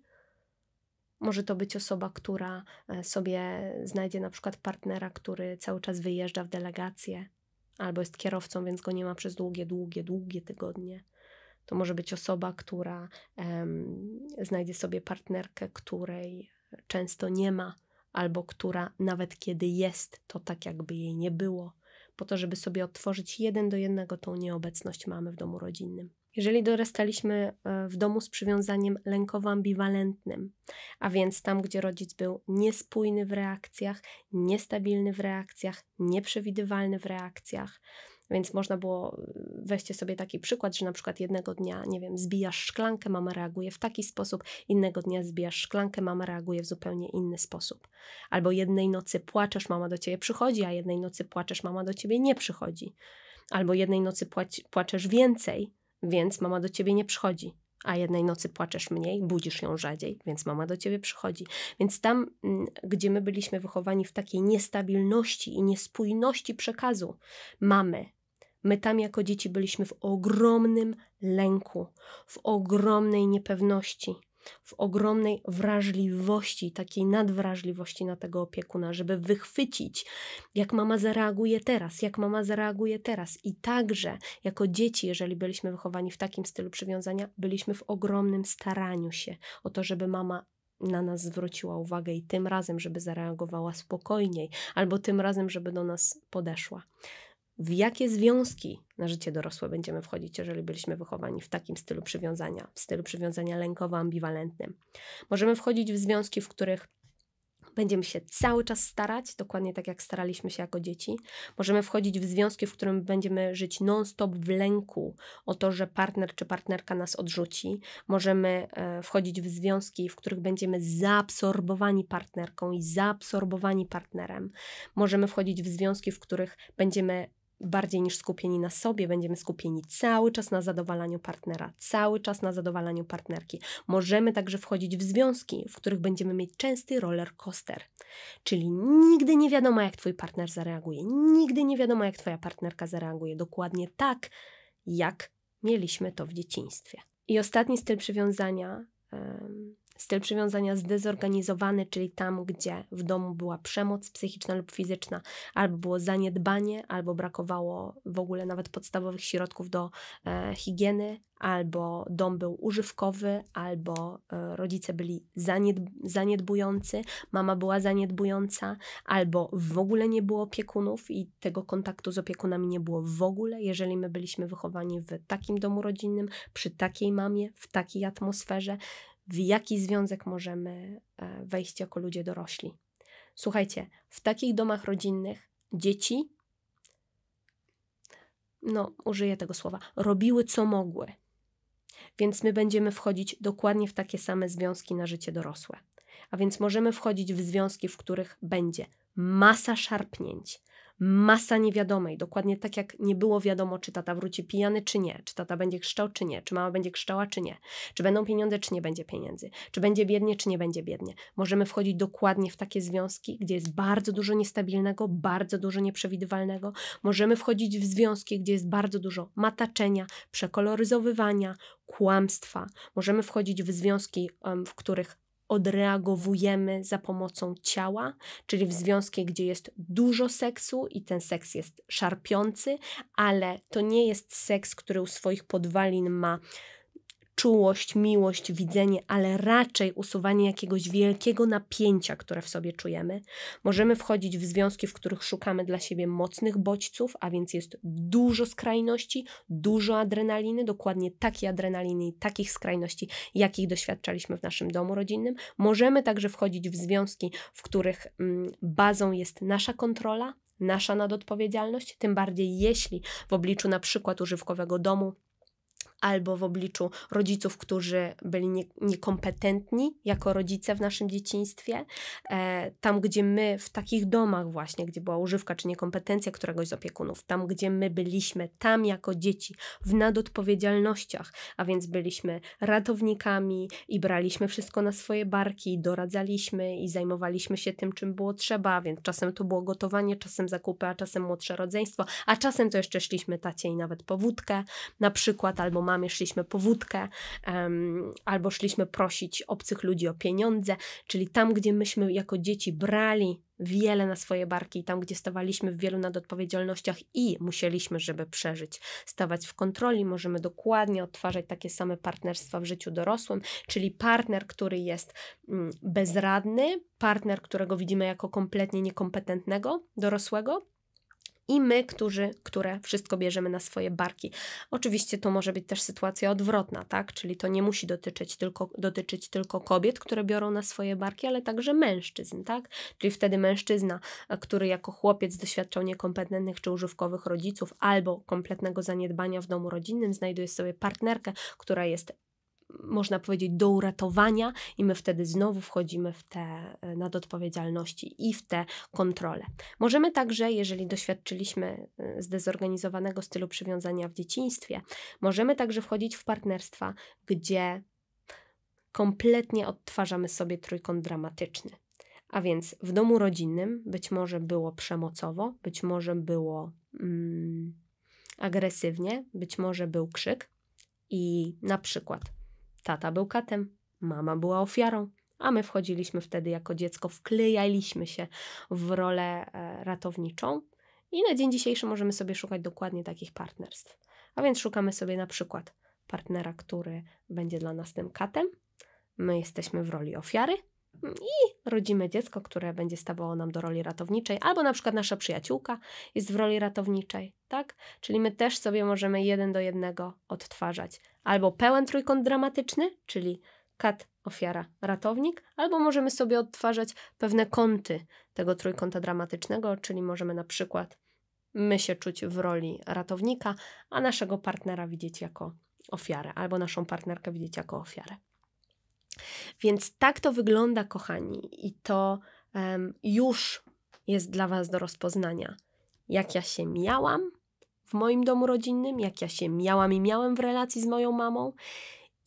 Może to być osoba, która e, sobie znajdzie na przykład partnera, który cały czas wyjeżdża w delegację albo jest kierowcą, więc go nie ma przez długie, długie, długie tygodnie. To może być osoba, która um, znajdzie sobie partnerkę, której często nie ma, albo która nawet kiedy jest, to tak jakby jej nie było, po to, żeby sobie odtworzyć jeden do jednego tą nieobecność mamy w domu rodzinnym. Jeżeli dorastaliśmy e, w domu z przywiązaniem lękowo-ambiwalentnym, a więc tam, gdzie rodzic był niespójny w reakcjach, niestabilny w reakcjach, nieprzewidywalny w reakcjach, więc można było, e, weźcie sobie taki przykład, że na przykład jednego dnia, nie wiem, zbijasz szklankę, mama reaguje w taki sposób, innego dnia zbijasz szklankę, mama reaguje w zupełnie inny sposób. Albo jednej nocy płaczesz, mama do ciebie przychodzi, a jednej nocy płaczesz, mama do ciebie nie przychodzi. Albo jednej nocy płac- płaczesz więcej, więc mama do ciebie nie przychodzi. A jednej nocy płaczesz mniej, budzisz ją rzadziej, więc mama do ciebie przychodzi. Więc tam, mm, gdzie my byliśmy wychowani w takiej niestabilności i niespójności przekazu mamy, my tam jako dzieci byliśmy w ogromnym lęku, w ogromnej niepewności w ogromnej wrażliwości, takiej nadwrażliwości na tego opiekuna, żeby wychwycić, jak mama zareaguje teraz, jak mama zareaguje teraz. I także jako dzieci, jeżeli byliśmy wychowani w takim stylu przywiązania, byliśmy w ogromnym staraniu się o to, żeby mama na nas zwróciła uwagę i tym razem, żeby zareagowała spokojniej, albo tym razem, żeby do nas podeszła w jakie związki na życie dorosłe będziemy wchodzić, jeżeli byliśmy wychowani w takim stylu przywiązania, w stylu przywiązania lękowo-ambiwalentnym. Możemy wchodzić w związki, w których będziemy się cały czas starać, dokładnie tak jak staraliśmy się jako dzieci. Możemy wchodzić w związki, w którym będziemy żyć non-stop w lęku o to, że partner czy partnerka nas odrzuci. Możemy e, wchodzić w związki, w których będziemy zaabsorbowani partnerką i zaabsorbowani partnerem. Możemy wchodzić w związki, w których będziemy bardziej niż skupieni na sobie, będziemy skupieni cały czas na zadowalaniu partnera, cały czas na zadowalaniu partnerki. Możemy także wchodzić w związki, w których będziemy mieć częsty roller coaster, czyli nigdy nie wiadomo, jak Twój partner zareaguje, nigdy nie wiadomo, jak Twoja partnerka zareaguje, dokładnie tak, jak mieliśmy to w dzieciństwie. I ostatni styl przywiązania, Styl przywiązania zdezorganizowany, czyli tam, gdzie w domu była przemoc psychiczna lub fizyczna, albo było zaniedbanie, albo brakowało w ogóle nawet podstawowych środków do e, higieny, albo dom był używkowy, albo e, rodzice byli zaniedb zaniedbujący, mama była zaniedbująca, albo w ogóle nie było opiekunów i tego kontaktu z opiekunami nie było w ogóle, jeżeli my byliśmy wychowani w takim domu rodzinnym, przy takiej mamie, w takiej atmosferze w jaki związek możemy e, wejść jako ludzie dorośli. Słuchajcie, w takich domach rodzinnych dzieci, no użyję tego słowa, robiły co mogły. Więc my będziemy wchodzić dokładnie w takie same związki na życie dorosłe. A więc możemy wchodzić w związki, w których będzie masa szarpnięć, masa niewiadomej, dokładnie tak jak nie było wiadomo, czy tata wróci pijany, czy nie, czy tata będzie krzczał, czy nie, czy mama będzie krzczała, czy nie, czy będą pieniądze, czy nie będzie pieniędzy, czy będzie biednie, czy nie będzie biednie. Możemy wchodzić dokładnie w takie związki, gdzie jest bardzo dużo niestabilnego, bardzo dużo nieprzewidywalnego. Możemy wchodzić w związki, gdzie jest bardzo dużo mataczenia, przekoloryzowywania, kłamstwa. Możemy wchodzić w związki, w których odreagowujemy za pomocą ciała, czyli w związku gdzie jest dużo seksu i ten seks jest szarpiący, ale to nie jest seks, który u swoich podwalin ma czułość, miłość, widzenie, ale raczej usuwanie jakiegoś wielkiego napięcia, które w sobie czujemy. Możemy wchodzić w związki, w których szukamy dla siebie mocnych bodźców, a więc jest dużo skrajności, dużo adrenaliny, dokładnie takiej adrenaliny i takich skrajności, jakich doświadczaliśmy w naszym domu rodzinnym. Możemy także wchodzić w związki, w których mm, bazą jest nasza kontrola, nasza nadodpowiedzialność, tym bardziej jeśli w obliczu na przykład używkowego domu albo w obliczu rodziców, którzy byli nie, niekompetentni jako rodzice w naszym dzieciństwie. E, tam, gdzie my w takich domach właśnie, gdzie była używka czy niekompetencja któregoś z opiekunów, tam, gdzie my byliśmy, tam jako dzieci w nadodpowiedzialnościach, a więc byliśmy ratownikami i braliśmy wszystko na swoje barki, doradzaliśmy i zajmowaliśmy się tym, czym było trzeba, więc czasem to było gotowanie, czasem zakupy, a czasem młodsze rodzeństwo, a czasem to jeszcze szliśmy tacie i nawet po na przykład, albo mamie szliśmy po wódkę, um, albo szliśmy prosić obcych ludzi o pieniądze, czyli tam, gdzie myśmy jako dzieci brali wiele na swoje barki, tam gdzie stawaliśmy w wielu nadodpowiedzialnościach i musieliśmy, żeby przeżyć, stawać w kontroli, możemy dokładnie odtwarzać takie same partnerstwa w życiu dorosłym, czyli partner, który jest mm, bezradny, partner, którego widzimy jako kompletnie niekompetentnego, dorosłego, i my, którzy, które wszystko bierzemy na swoje barki. Oczywiście to może być też sytuacja odwrotna, tak? Czyli to nie musi dotyczyć tylko, dotyczyć tylko kobiet, które biorą na swoje barki, ale także mężczyzn, tak? Czyli wtedy mężczyzna, który jako chłopiec doświadczał niekompetentnych czy używkowych rodziców albo kompletnego zaniedbania w domu rodzinnym, znajduje sobie partnerkę, która jest można powiedzieć, do uratowania, i my wtedy znowu wchodzimy w te e, nadodpowiedzialności i w te kontrole. Możemy także, jeżeli doświadczyliśmy e, zdezorganizowanego stylu przywiązania w dzieciństwie, możemy także wchodzić w partnerstwa, gdzie kompletnie odtwarzamy sobie trójkąt dramatyczny. A więc w domu rodzinnym być może było przemocowo, być może było mm, agresywnie, być może był krzyk. I na przykład Tata był katem, mama była ofiarą, a my wchodziliśmy wtedy jako dziecko, wklejaliśmy się w rolę e, ratowniczą i na dzień dzisiejszy możemy sobie szukać dokładnie takich partnerstw. A więc szukamy sobie na przykład partnera, który będzie dla nas tym katem, my jesteśmy w roli ofiary i rodzimy dziecko, które będzie stawało nam do roli ratowniczej, albo na przykład nasza przyjaciółka jest w roli ratowniczej, tak? Czyli my też sobie możemy jeden do jednego odtwarzać albo pełen trójkąt dramatyczny, czyli kat, ofiara, ratownik, albo możemy sobie odtwarzać pewne kąty tego trójkąta dramatycznego, czyli możemy na przykład my się czuć w roli ratownika, a naszego partnera widzieć jako ofiarę, albo naszą partnerkę widzieć jako ofiarę. Więc tak to wygląda, kochani, i to um, już jest dla Was do rozpoznania, jak ja się miałam, w moim domu rodzinnym, jak ja się miałam i miałem w relacji z moją mamą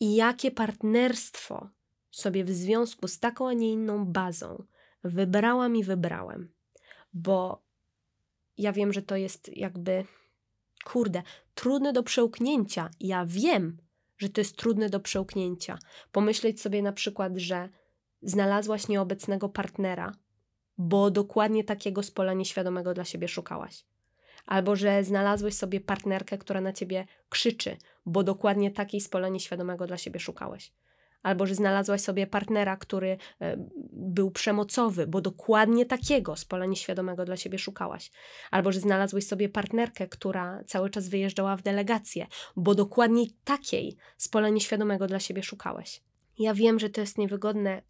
i jakie partnerstwo sobie w związku z taką, a nie inną bazą wybrałam i wybrałem. Bo ja wiem, że to jest jakby, kurde, trudne do przełknięcia. Ja wiem, że to jest trudne do przełknięcia. Pomyśleć sobie na przykład, że znalazłaś nieobecnego partnera, bo dokładnie takiego z pola nieświadomego dla siebie szukałaś albo że znalazłeś sobie partnerkę, która na ciebie krzyczy, bo dokładnie takiej spola nieświadomego dla siebie szukałeś. Albo że znalazłaś sobie partnera, który e, był przemocowy, bo dokładnie takiego z pola nieświadomego dla siebie szukałaś. Albo że znalazłeś sobie partnerkę, która cały czas wyjeżdżała w delegację, bo dokładnie takiej z pola nieświadomego dla siebie szukałeś. Ja wiem, że to jest niewygodne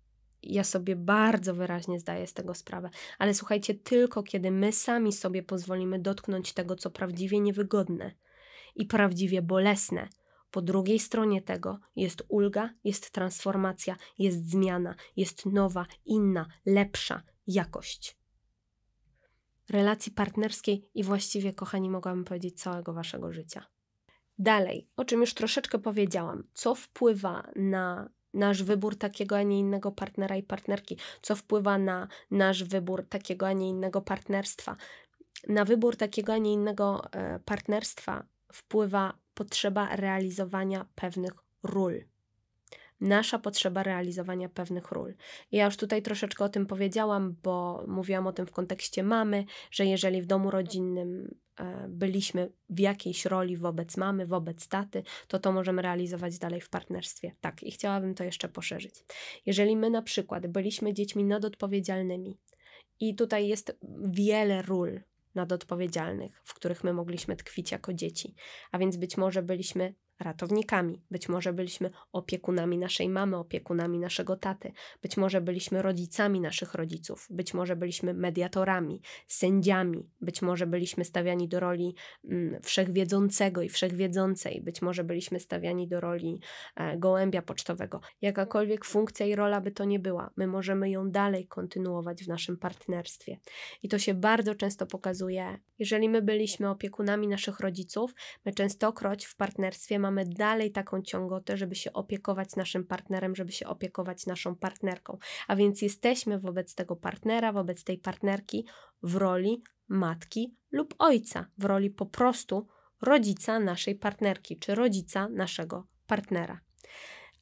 ja sobie bardzo wyraźnie zdaję z tego sprawę. Ale słuchajcie, tylko kiedy my sami sobie pozwolimy dotknąć tego, co prawdziwie niewygodne i prawdziwie bolesne, po drugiej stronie tego jest ulga, jest transformacja, jest zmiana, jest nowa, inna, lepsza jakość. Relacji partnerskiej i właściwie, kochani, mogłabym powiedzieć całego waszego życia. Dalej, o czym już troszeczkę powiedziałam, co wpływa na nasz wybór takiego, a nie innego partnera i partnerki, co wpływa na nasz wybór takiego, a nie innego partnerstwa. Na wybór takiego, a nie innego e, partnerstwa wpływa potrzeba realizowania pewnych ról. Nasza potrzeba realizowania pewnych ról. Ja już tutaj troszeczkę o tym powiedziałam, bo mówiłam o tym w kontekście mamy, że jeżeli w domu rodzinnym E, byliśmy w jakiejś roli wobec mamy, wobec taty, to to możemy realizować dalej w partnerstwie. Tak, i chciałabym to jeszcze poszerzyć. Jeżeli my na przykład byliśmy dziećmi nadodpowiedzialnymi, i tutaj jest wiele ról nadodpowiedzialnych, w których my mogliśmy tkwić jako dzieci, a więc być może byliśmy ratownikami, być może byliśmy opiekunami naszej mamy, opiekunami naszego taty, być może byliśmy rodzicami naszych rodziców, być może byliśmy mediatorami, sędziami, być może byliśmy stawiani do roli mm, wszechwiedzącego i wszechwiedzącej, być może byliśmy stawiani do roli e, gołębia pocztowego. Jakakolwiek funkcja i rola by to nie była, my możemy ją dalej kontynuować w naszym partnerstwie. I to się bardzo często pokazuje. Jeżeli my byliśmy opiekunami naszych rodziców, my częstokroć w partnerstwie mamy mamy dalej taką ciągotę, żeby się opiekować naszym partnerem, żeby się opiekować naszą partnerką. A więc jesteśmy wobec tego partnera, wobec tej partnerki w roli matki lub ojca, w roli po prostu rodzica naszej partnerki czy rodzica naszego partnera.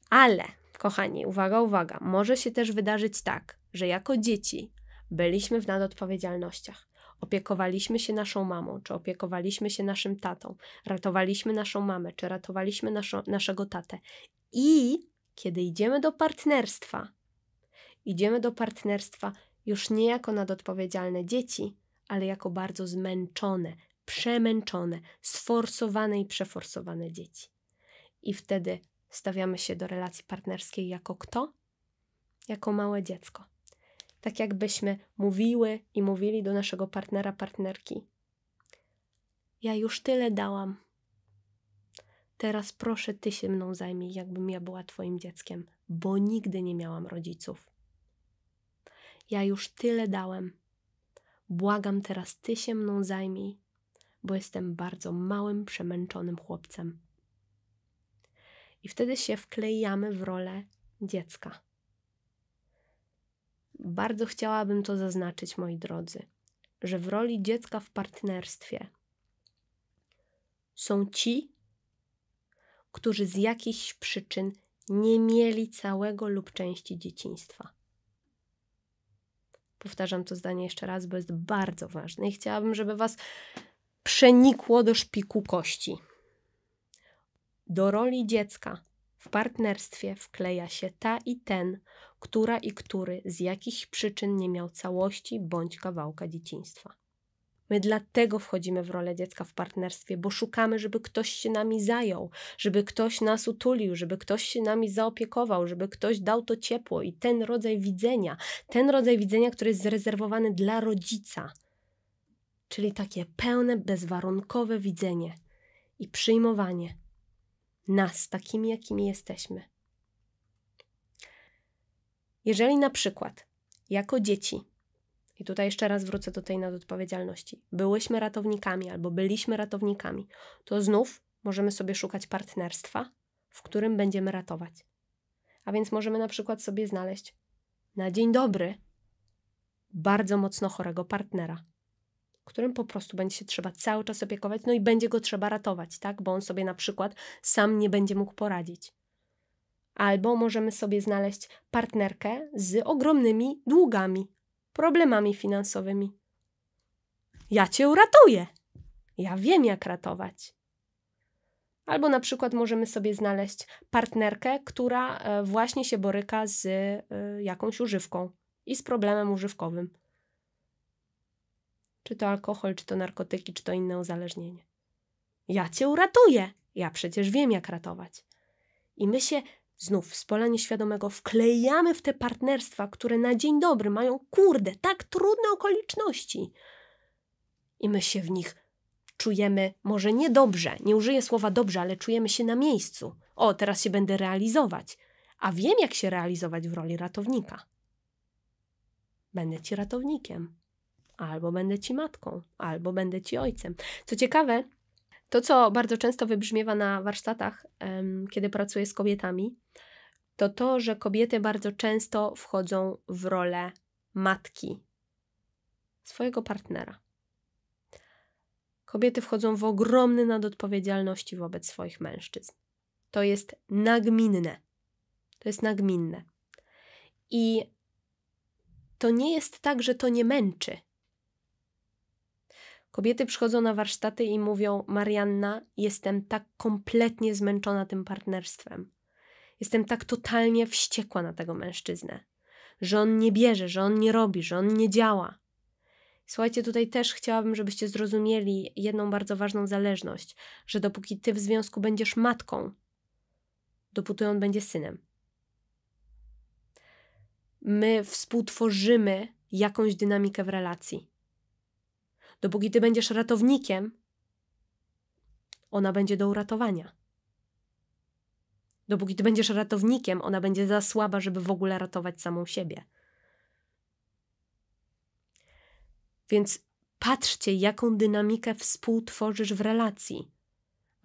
Ale, kochani, uwaga, uwaga, może się też wydarzyć tak, że jako dzieci byliśmy w nadodpowiedzialnościach opiekowaliśmy się naszą mamą, czy opiekowaliśmy się naszym tatą, ratowaliśmy naszą mamę, czy ratowaliśmy naszo, naszego tatę. I kiedy idziemy do partnerstwa, idziemy do partnerstwa już nie jako nadodpowiedzialne dzieci, ale jako bardzo zmęczone, przemęczone, sforsowane i przeforsowane dzieci. I wtedy stawiamy się do relacji partnerskiej jako kto? Jako małe dziecko tak jakbyśmy mówiły i mówili do naszego partnera, partnerki. Ja już tyle dałam. Teraz proszę ty się mną zajmij, jakbym ja była twoim dzieckiem, bo nigdy nie miałam rodziców. Ja już tyle dałem. Błagam teraz ty się mną zajmij, bo jestem bardzo małym, przemęczonym chłopcem. I wtedy się wklejamy w rolę dziecka. Bardzo chciałabym to zaznaczyć, moi drodzy, że w roli dziecka w partnerstwie są ci, którzy z jakichś przyczyn nie mieli całego lub części dzieciństwa. Powtarzam to zdanie jeszcze raz, bo jest bardzo ważne i chciałabym, żeby Was przenikło do szpiku kości. Do roli dziecka w partnerstwie wkleja się ta i ten, która i który z jakichś przyczyn nie miał całości bądź kawałka dzieciństwa. My dlatego wchodzimy w rolę dziecka w partnerstwie, bo szukamy, żeby ktoś się nami zajął, żeby ktoś nas utulił, żeby ktoś się nami zaopiekował, żeby ktoś dał to ciepło i ten rodzaj widzenia, ten rodzaj widzenia, który jest zrezerwowany dla rodzica, czyli takie pełne, bezwarunkowe widzenie i przyjmowanie nas, takimi, jakimi jesteśmy. Jeżeli na przykład jako dzieci, i tutaj jeszcze raz wrócę do tej nadodpowiedzialności, byłyśmy ratownikami albo byliśmy ratownikami, to znów możemy sobie szukać partnerstwa, w którym będziemy ratować. A więc możemy na przykład sobie znaleźć na dzień dobry bardzo mocno chorego partnera, którym po prostu będzie się trzeba cały czas opiekować, no i będzie go trzeba ratować, tak? Bo on sobie na przykład sam nie będzie mógł poradzić. Albo możemy sobie znaleźć partnerkę z ogromnymi długami, problemami finansowymi. Ja cię uratuję. Ja wiem, jak ratować. Albo na przykład możemy sobie znaleźć partnerkę, która e, właśnie się boryka z e, jakąś używką i z problemem używkowym. Czy to alkohol, czy to narkotyki, czy to inne uzależnienie. Ja cię uratuję! Ja przecież wiem, jak ratować. I my się znów z pola nieświadomego wklejamy w te partnerstwa, które na dzień dobry mają, kurde, tak trudne okoliczności. I my się w nich czujemy może niedobrze, nie użyję słowa dobrze, ale czujemy się na miejscu. O, teraz się będę realizować, a wiem, jak się realizować w roli ratownika. Będę ci ratownikiem albo będę ci matką, albo będę ci ojcem. Co ciekawe, to co bardzo często wybrzmiewa na warsztatach, kiedy pracuję z kobietami, to to, że kobiety bardzo często wchodzą w rolę matki swojego partnera. Kobiety wchodzą w ogromny nadodpowiedzialności wobec swoich mężczyzn. To jest nagminne. To jest nagminne. I to nie jest tak, że to nie męczy. Kobiety przychodzą na warsztaty i mówią: Marianna, jestem tak kompletnie zmęczona tym partnerstwem. Jestem tak totalnie wściekła na tego mężczyznę, że on nie bierze, że on nie robi, że on nie działa. Słuchajcie, tutaj też chciałabym, żebyście zrozumieli jedną bardzo ważną zależność, że dopóki ty w związku będziesz matką, dopóty on będzie synem. My współtworzymy jakąś dynamikę w relacji. Dopóki ty będziesz ratownikiem, ona będzie do uratowania. Dopóki ty będziesz ratownikiem, ona będzie za słaba, żeby w ogóle ratować samą siebie. Więc patrzcie, jaką dynamikę współtworzysz w relacji.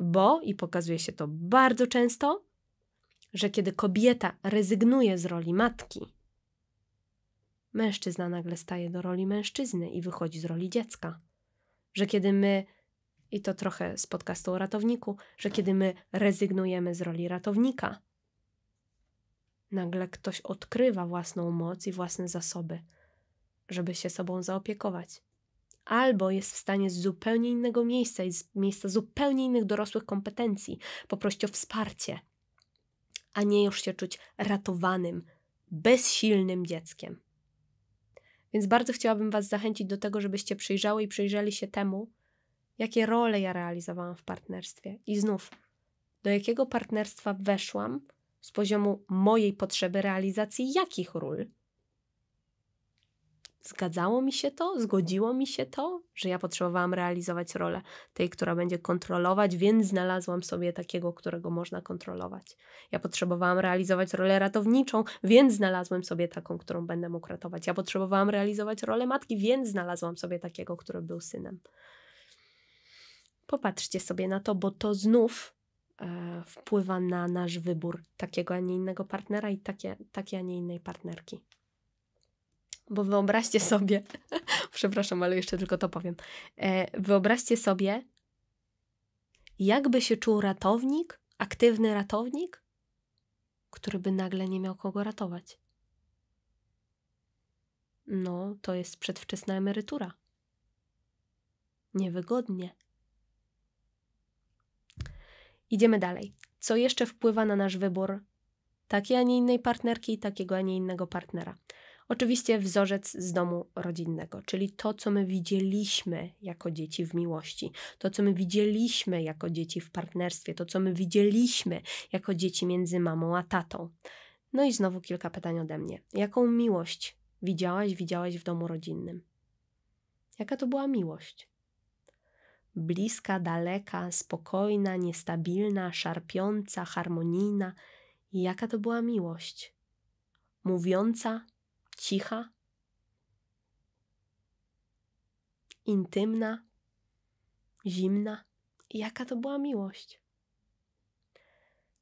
Bo, i pokazuje się to bardzo często, że kiedy kobieta rezygnuje z roli matki, mężczyzna nagle staje do roli mężczyzny i wychodzi z roli dziecka. Że kiedy my, i to trochę z podcastu o ratowniku, że kiedy my rezygnujemy z roli ratownika, nagle ktoś odkrywa własną moc i własne zasoby, żeby się sobą zaopiekować. Albo jest w stanie z zupełnie innego miejsca i z miejsca zupełnie innych dorosłych kompetencji poprosić o wsparcie, a nie już się czuć ratowanym, bezsilnym dzieckiem. Więc bardzo chciałabym Was zachęcić do tego, żebyście przyjrzały i przyjrzeli się temu, jakie role ja realizowałam w partnerstwie. I znów, do jakiego partnerstwa weszłam z poziomu mojej potrzeby realizacji jakich ról, zgadzało mi się to, zgodziło mi się to, że ja potrzebowałam realizować rolę tej, która będzie kontrolować, więc znalazłam sobie takiego, którego można kontrolować. Ja potrzebowałam realizować rolę ratowniczą, więc znalazłem sobie taką, którą będę mógł ratować. Ja potrzebowałam realizować rolę matki, więc znalazłam sobie takiego, który był synem. Popatrzcie sobie na to, bo to znów e, wpływa na nasz wybór takiego, a nie innego partnera i takie, takiej, a nie innej partnerki. Bo wyobraźcie sobie, (laughs) przepraszam, ale jeszcze tylko to powiem. E, wyobraźcie sobie, jakby się czuł ratownik, aktywny ratownik, który by nagle nie miał kogo ratować. No, to jest przedwczesna emerytura. Niewygodnie. Idziemy dalej. Co jeszcze wpływa na nasz wybór takiej, a nie innej partnerki i takiego, a nie innego partnera? Oczywiście wzorzec z domu rodzinnego, czyli to, co my widzieliśmy jako dzieci w miłości, to, co my widzieliśmy jako dzieci w partnerstwie, to, co my widzieliśmy jako dzieci między mamą a tatą. No i znowu kilka pytań ode mnie. Jaką miłość widziałaś, widziałaś w domu rodzinnym? Jaka to była miłość? Bliska, daleka, spokojna, niestabilna, szarpiąca, harmonijna. Jaka to była miłość? Mówiąca, cicha, intymna, zimna. Jaka to była miłość?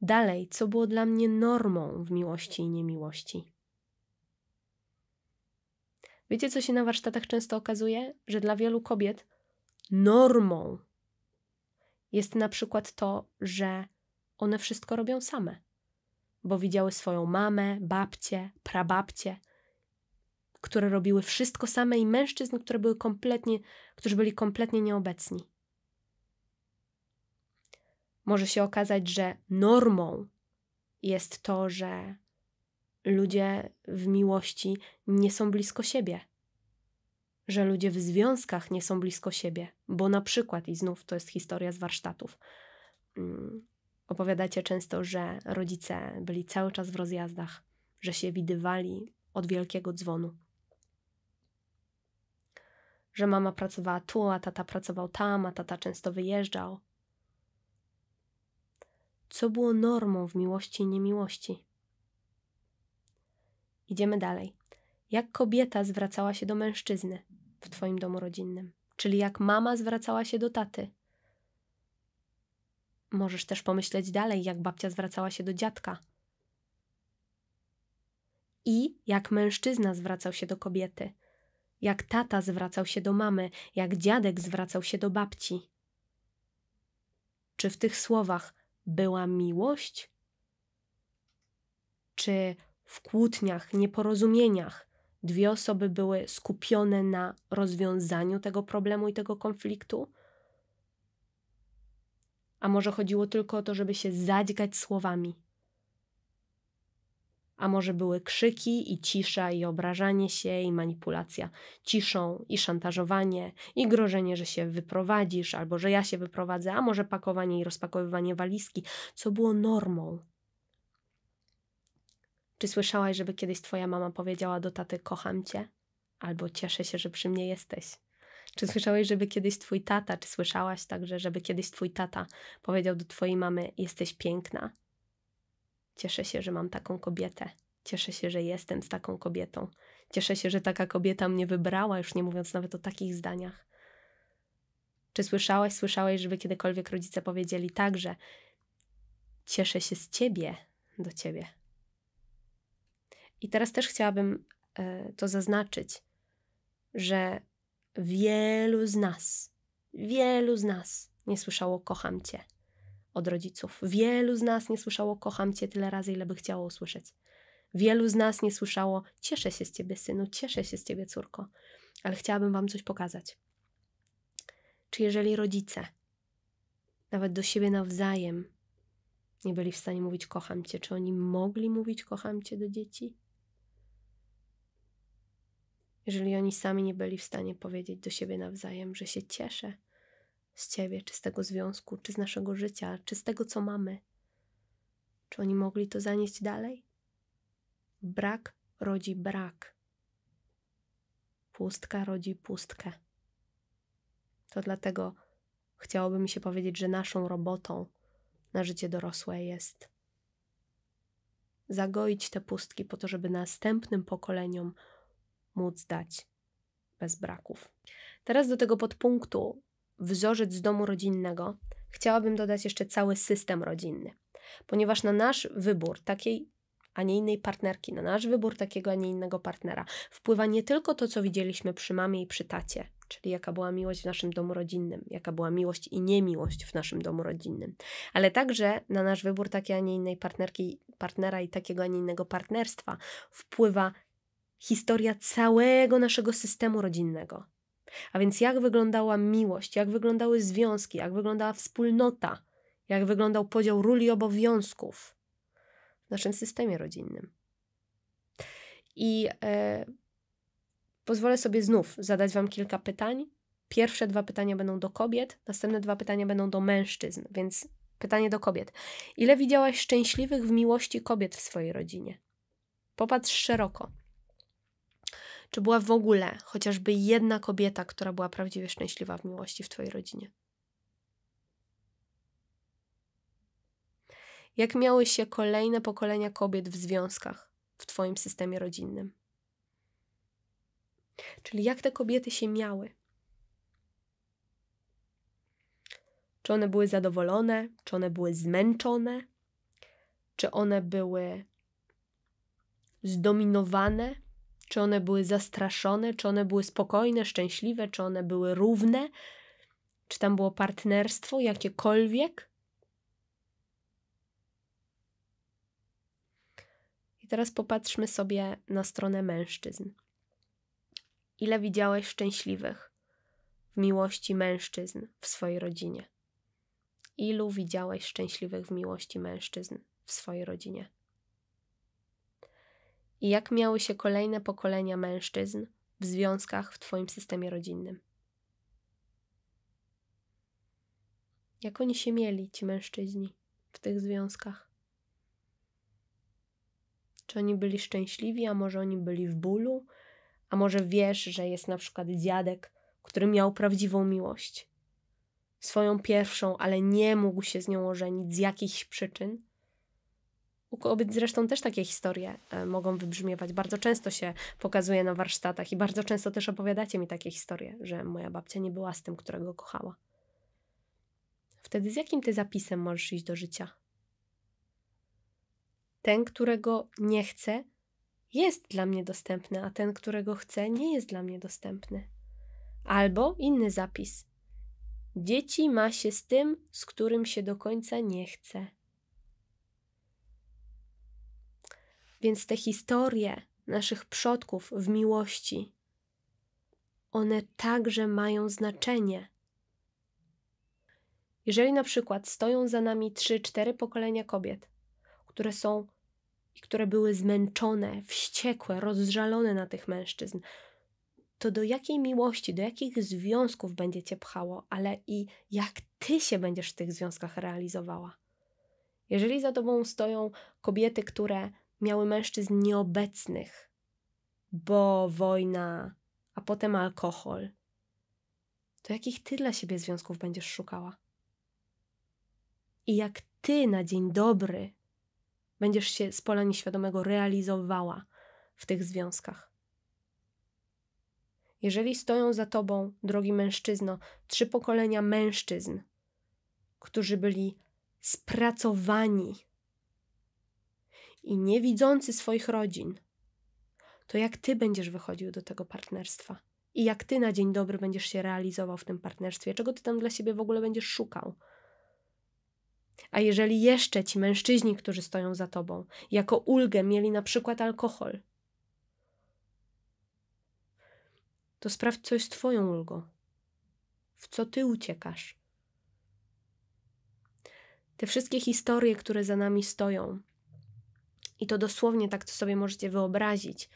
Dalej, co było dla mnie normą w miłości i niemiłości? Wiecie, co się na warsztatach często okazuje? Że dla wielu kobiet normą jest na przykład to, że one wszystko robią same, bo widziały swoją mamę, babcię, prababcię, które robiły wszystko same i mężczyzn, które były kompletnie, którzy byli kompletnie nieobecni. Może się okazać, że normą jest to, że ludzie w miłości nie są blisko siebie. Że ludzie w związkach nie są blisko siebie, bo na przykład, i znów to jest historia z warsztatów, mm, opowiadacie często, że rodzice byli cały czas w rozjazdach, że się widywali od wielkiego dzwonu że mama pracowała tu, a tata pracował tam, a tata często wyjeżdżał. Co było normą w miłości i niemiłości? Idziemy dalej. Jak kobieta zwracała się do mężczyzny w Twoim domu rodzinnym? Czyli jak mama zwracała się do taty? Możesz też pomyśleć dalej, jak babcia zwracała się do dziadka. I jak mężczyzna zwracał się do kobiety jak tata zwracał się do mamy, jak dziadek zwracał się do babci. Czy w tych słowach była miłość? Czy w kłótniach, nieporozumieniach dwie osoby były skupione na rozwiązaniu tego problemu i tego konfliktu? A może chodziło tylko o to, żeby się zadźgać słowami? a może były krzyki i cisza i obrażanie się i manipulacja ciszą i szantażowanie i grożenie, że się wyprowadzisz albo że ja się wyprowadzę, a może pakowanie i rozpakowywanie walizki, co było normą. Czy słyszałaś, żeby kiedyś twoja mama powiedziała do taty kocham cię? Albo cieszę się, że przy mnie jesteś. Czy słyszałeś, żeby kiedyś twój tata, czy słyszałaś także, żeby kiedyś twój tata powiedział do twojej mamy jesteś piękna? Cieszę się, że mam taką kobietę. Cieszę się, że jestem z taką kobietą. Cieszę się, że taka kobieta mnie wybrała, już nie mówiąc nawet o takich zdaniach. Czy słyszałaś, słyszałeś, żeby kiedykolwiek rodzice powiedzieli także: Cieszę się z ciebie, do ciebie. I teraz też chciałabym e, to zaznaczyć, że wielu z nas, wielu z nas nie słyszało kocham cię od rodziców. Wielu z nas nie słyszało kocham cię tyle razy, ile by chciało usłyszeć. Wielu z nas nie słyszało cieszę się z ciebie, synu, cieszę się z ciebie, córko, ale chciałabym wam coś pokazać. Czy jeżeli rodzice, nawet do siebie nawzajem, nie byli w stanie mówić kocham cię, czy oni mogli mówić kocham cię do dzieci? Jeżeli oni sami nie byli w stanie powiedzieć do siebie nawzajem, że się cieszę, z ciebie, czy z tego związku, czy z naszego życia, czy z tego, co mamy. Czy oni mogli to zanieść dalej? Brak rodzi brak. Pustka rodzi pustkę. To dlatego chciałoby mi się powiedzieć, że naszą robotą na życie dorosłe jest zagoić te pustki po to, żeby następnym pokoleniom móc dać bez braków. Teraz do tego podpunktu, wzorzec z domu rodzinnego, chciałabym dodać jeszcze cały system rodzinny, ponieważ na nasz wybór takiej a nie innej partnerki, na nasz wybór takiego, a nie innego partnera wpływa nie tylko to, co widzieliśmy przy mamie i przy tacie, czyli jaka była miłość w naszym domu rodzinnym, jaka była miłość i niemiłość w naszym domu rodzinnym, ale także na nasz wybór takiej, a nie innej partnerki, partnera i takiego, a nie innego partnerstwa wpływa historia całego naszego systemu rodzinnego, a więc jak wyglądała miłość, jak wyglądały związki, jak wyglądała wspólnota, jak wyglądał podział ról i obowiązków w naszym systemie rodzinnym. I e, pozwolę sobie znów zadać Wam kilka pytań. Pierwsze dwa pytania będą do kobiet, następne dwa pytania będą do mężczyzn, więc pytanie do kobiet. Ile widziałaś szczęśliwych w miłości kobiet w swojej rodzinie? Popatrz szeroko. Czy była w ogóle chociażby jedna kobieta, która była prawdziwie szczęśliwa w miłości w Twojej rodzinie? Jak miały się kolejne pokolenia kobiet w związkach w Twoim systemie rodzinnym? Czyli jak te kobiety się miały? Czy one były zadowolone, czy one były zmęczone, czy one były zdominowane czy one były zastraszone, czy one były spokojne, szczęśliwe, czy one były równe, czy tam było partnerstwo jakiekolwiek. I teraz popatrzmy sobie na stronę mężczyzn. Ile widziałeś szczęśliwych w miłości mężczyzn w swojej rodzinie? Ilu widziałeś szczęśliwych w miłości mężczyzn w swojej rodzinie? i jak miały się kolejne pokolenia mężczyzn w związkach w Twoim systemie rodzinnym. Jak oni się mieli, ci mężczyźni, w tych związkach? Czy oni byli szczęśliwi, a może oni byli w bólu? A może wiesz, że jest na przykład dziadek, który miał prawdziwą miłość? Swoją pierwszą, ale nie mógł się z nią ożenić z jakichś przyczyn? U kobiet zresztą też takie historie e, mogą wybrzmiewać. Bardzo często się pokazuje na warsztatach i bardzo często też opowiadacie mi takie historie, że moja babcia nie była z tym, którego kochała. Wtedy z jakim ty zapisem możesz iść do życia? Ten, którego nie chcę, jest dla mnie dostępny, a ten, którego chcę, nie jest dla mnie dostępny. Albo inny zapis. Dzieci ma się z tym, z którym się do końca nie chce. Więc te historie naszych przodków w miłości, one także mają znaczenie. Jeżeli na przykład stoją za nami trzy, cztery pokolenia kobiet, które są i które były zmęczone, wściekłe, rozżalone na tych mężczyzn, to do jakiej miłości, do jakich związków będzie cię pchało, ale i jak ty się będziesz w tych związkach realizowała. Jeżeli za tobą stoją kobiety, które miały mężczyzn nieobecnych, bo wojna, a potem alkohol. To jakich ty dla siebie związków będziesz szukała? I jak ty na dzień dobry będziesz się z pola nieświadomego realizowała w tych związkach? Jeżeli stoją za tobą, drogi mężczyzno, trzy pokolenia mężczyzn, którzy byli spracowani i niewidzący swoich rodzin, to jak ty będziesz wychodził do tego partnerstwa i jak ty na dzień dobry będziesz się realizował w tym partnerstwie, czego ty tam dla siebie w ogóle będziesz szukał. A jeżeli jeszcze ci mężczyźni, którzy stoją za tobą, jako ulgę mieli na przykład alkohol, to sprawdź, co jest twoją ulgą, w co ty uciekasz. Te wszystkie historie, które za nami stoją, i to dosłownie tak to sobie możecie wyobrazić,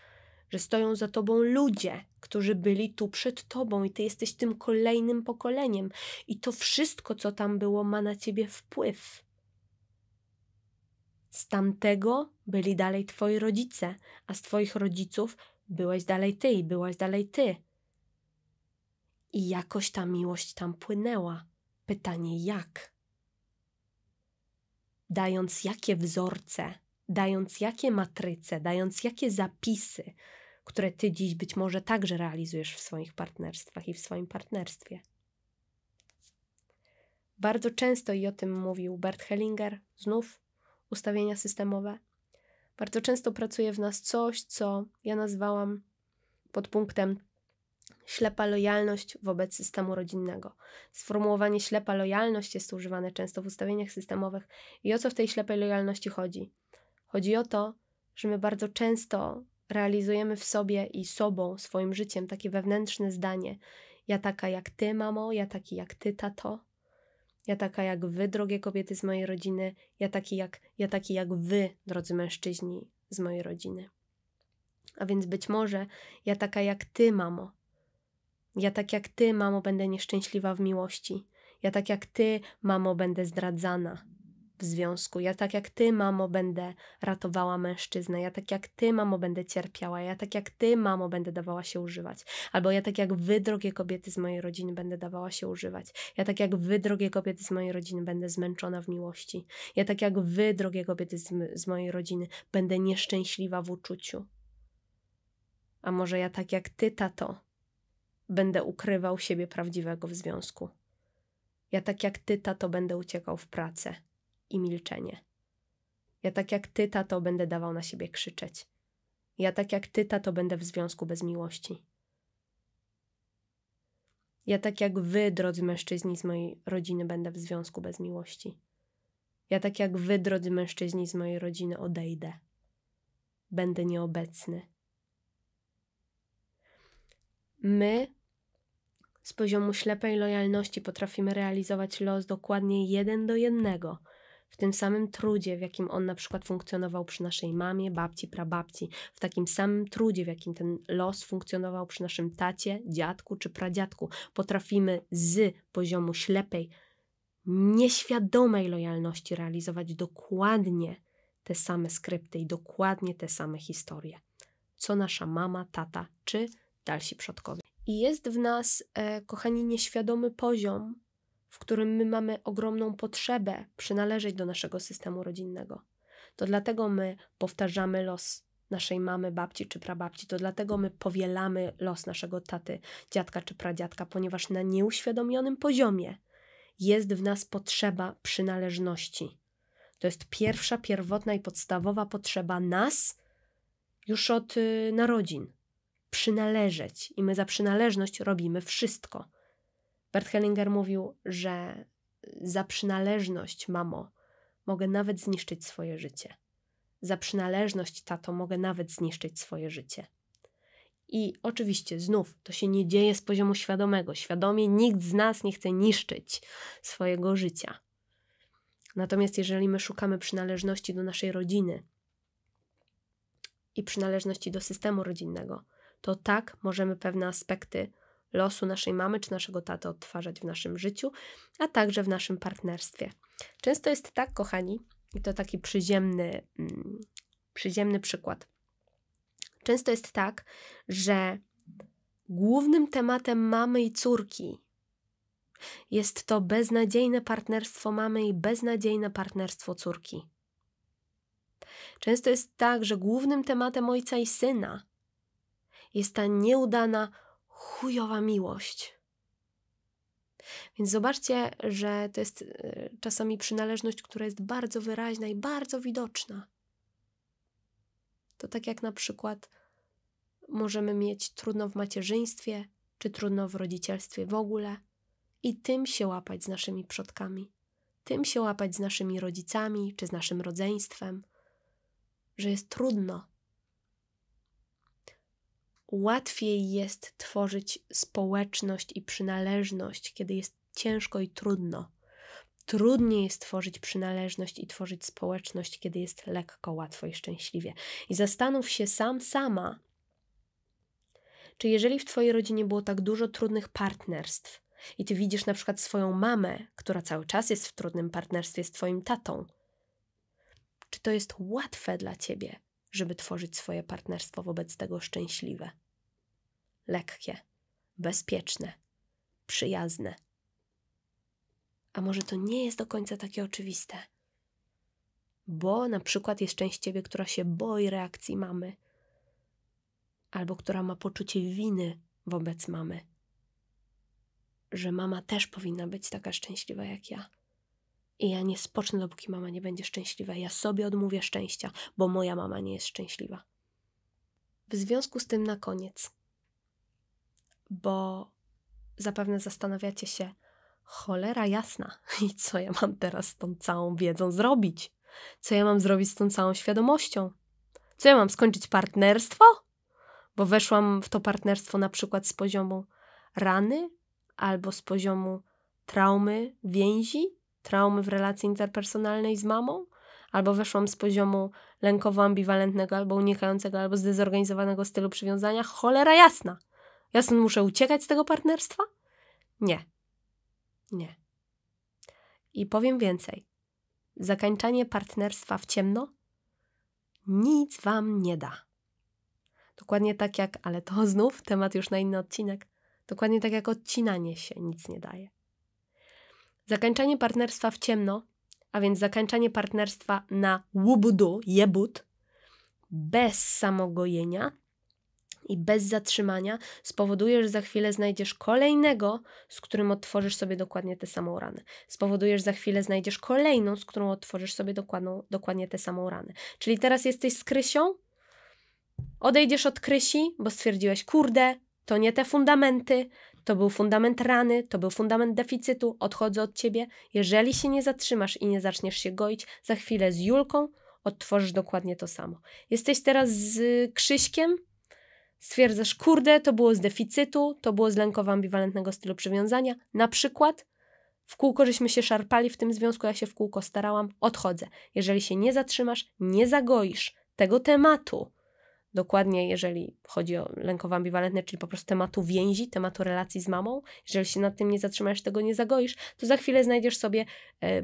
że stoją za tobą ludzie, którzy byli tu przed tobą i ty jesteś tym kolejnym pokoleniem i to wszystko, co tam było, ma na ciebie wpływ. Z tamtego byli dalej twoi rodzice, a z twoich rodziców byłeś dalej ty i byłaś dalej ty. I jakoś ta miłość tam płynęła. Pytanie jak? Dając jakie wzorce dając jakie matryce, dając jakie zapisy, które ty dziś być może także realizujesz w swoich partnerstwach i w swoim partnerstwie. Bardzo często, i o tym mówił Bert Hellinger, znów ustawienia systemowe, bardzo często pracuje w nas coś, co ja nazwałam pod punktem ślepa lojalność wobec systemu rodzinnego. Sformułowanie ślepa lojalność jest używane często w ustawieniach systemowych. I o co w tej ślepej lojalności chodzi? Chodzi o to, że my bardzo często realizujemy w sobie i sobą, swoim życiem takie wewnętrzne zdanie. Ja taka jak ty, mamo, ja taki jak ty, tato. Ja taka jak wy, drogie kobiety z mojej rodziny, ja taki jak, ja taki jak wy, drodzy mężczyźni z mojej rodziny. A więc być może ja taka jak ty, mamo. Ja tak jak ty, mamo, będę nieszczęśliwa w miłości. Ja tak jak ty, mamo, będę zdradzana w związku. Ja tak jak ty, mamo, będę ratowała mężczyznę. Ja tak jak ty, mamo, będę cierpiała. Ja tak jak ty, mamo, będę dawała się używać. Albo ja tak jak wy, drogie kobiety z mojej rodziny, będę dawała się używać. Ja tak jak wy, drogie kobiety z mojej rodziny, będę zmęczona w miłości. Ja tak jak wy, drogie kobiety z, z mojej rodziny, będę nieszczęśliwa w uczuciu. A może ja tak jak ty, tato, będę ukrywał siebie prawdziwego w związku. Ja tak jak ty, tato, będę uciekał w pracę i milczenie. Ja tak jak ty, tato, będę dawał na siebie krzyczeć. Ja tak jak ty, tato, będę w związku bez miłości. Ja tak jak wy, drodzy mężczyźni z mojej rodziny, będę w związku bez miłości. Ja tak jak wy, drodzy mężczyźni z mojej rodziny, odejdę. Będę nieobecny. My z poziomu ślepej lojalności potrafimy realizować los dokładnie jeden do jednego – w tym samym trudzie, w jakim on na przykład funkcjonował przy naszej mamie, babci, prababci, w takim samym trudzie, w jakim ten los funkcjonował przy naszym tacie, dziadku czy pradziadku. Potrafimy z poziomu ślepej, nieświadomej lojalności realizować dokładnie te same skrypty i dokładnie te same historie, co nasza mama, tata czy dalsi przodkowie. I jest w nas, e, kochani, nieświadomy poziom w którym my mamy ogromną potrzebę przynależeć do naszego systemu rodzinnego. To dlatego my powtarzamy los naszej mamy, babci czy prababci, to dlatego my powielamy los naszego taty, dziadka czy pradziadka, ponieważ na nieuświadomionym poziomie jest w nas potrzeba przynależności. To jest pierwsza, pierwotna i podstawowa potrzeba nas już od y, narodzin. Przynależeć. I my za przynależność robimy wszystko. Bert Hellinger mówił, że za przynależność, mamo, mogę nawet zniszczyć swoje życie. Za przynależność, tato, mogę nawet zniszczyć swoje życie. I oczywiście, znów, to się nie dzieje z poziomu świadomego. Świadomie nikt z nas nie chce niszczyć swojego życia. Natomiast jeżeli my szukamy przynależności do naszej rodziny i przynależności do systemu rodzinnego, to tak możemy pewne aspekty losu naszej mamy czy naszego taty odtwarzać w naszym życiu, a także w naszym partnerstwie. Często jest tak, kochani, i to taki przyziemny, mm, przyziemny przykład. Często jest tak, że głównym tematem mamy i córki jest to beznadziejne partnerstwo mamy i beznadziejne partnerstwo córki. Często jest tak, że głównym tematem ojca i syna jest ta nieudana chujowa miłość. Więc zobaczcie, że to jest e, czasami przynależność, która jest bardzo wyraźna i bardzo widoczna. To tak jak na przykład możemy mieć trudno w macierzyństwie, czy trudno w rodzicielstwie w ogóle, i tym się łapać z naszymi przodkami, tym się łapać z naszymi rodzicami, czy z naszym rodzeństwem, że jest trudno, łatwiej jest tworzyć społeczność i przynależność, kiedy jest ciężko i trudno. Trudniej jest tworzyć przynależność i tworzyć społeczność, kiedy jest lekko, łatwo i szczęśliwie. I zastanów się sam, sama, czy jeżeli w Twojej rodzinie było tak dużo trudnych partnerstw i Ty widzisz na przykład swoją mamę, która cały czas jest w trudnym partnerstwie z Twoim tatą, czy to jest łatwe dla Ciebie żeby tworzyć swoje partnerstwo wobec tego szczęśliwe. Lekkie, bezpieczne, przyjazne. A może to nie jest do końca takie oczywiste? Bo na przykład jest część ciebie, która się boi reakcji mamy, albo która ma poczucie winy wobec mamy, że mama też powinna być taka szczęśliwa jak ja. I ja nie spocznę, dopóki mama nie będzie szczęśliwa. Ja sobie odmówię szczęścia, bo moja mama nie jest szczęśliwa. W związku z tym na koniec, bo zapewne zastanawiacie się, cholera jasna, (laughs) i co ja mam teraz z tą całą wiedzą zrobić? Co ja mam zrobić z tą całą świadomością? Co ja mam skończyć partnerstwo? Bo weszłam w to partnerstwo na przykład z poziomu rany albo z poziomu traumy, więzi traumy w relacji interpersonalnej z mamą, albo weszłam z poziomu lękowo-ambiwalentnego, albo unikającego, albo zdezorganizowanego stylu przywiązania, cholera jasna. Ja muszę uciekać z tego partnerstwa? Nie. Nie. I powiem więcej. Zakańczanie partnerstwa w ciemno nic wam nie da. Dokładnie tak jak, ale to znów temat już na inny odcinek. Dokładnie tak jak odcinanie się nic nie daje. Zakańczanie partnerstwa w ciemno, a więc zakańczanie partnerstwa na łubudu, jebut, bez samogojenia i bez zatrzymania spowoduje, że za chwilę znajdziesz kolejnego, z którym otworzysz sobie dokładnie tę samą ranę. Spowoduje, że za chwilę znajdziesz kolejną, z którą otworzysz sobie dokładną, dokładnie tę samą ranę. Czyli teraz jesteś z Krysią, odejdziesz od Krysi, bo stwierdziłeś, kurde, to nie te fundamenty, to był fundament rany, to był fundament deficytu, odchodzę od ciebie. Jeżeli się nie zatrzymasz i nie zaczniesz się goić, za chwilę z Julką odtworzysz dokładnie to samo. Jesteś teraz z Krzyśkiem, stwierdzasz, kurde, to było z deficytu, to było z lękowo ambiwalentnego stylu przywiązania. Na przykład w kółko żeśmy się szarpali w tym związku, ja się w kółko starałam, odchodzę. Jeżeli się nie zatrzymasz, nie zagoisz tego tematu, dokładnie, jeżeli chodzi o lękowo ambiwalentne, czyli po prostu tematu więzi, tematu relacji z mamą. Jeżeli się nad tym nie zatrzymasz, tego nie zagoisz, to za chwilę znajdziesz sobie e,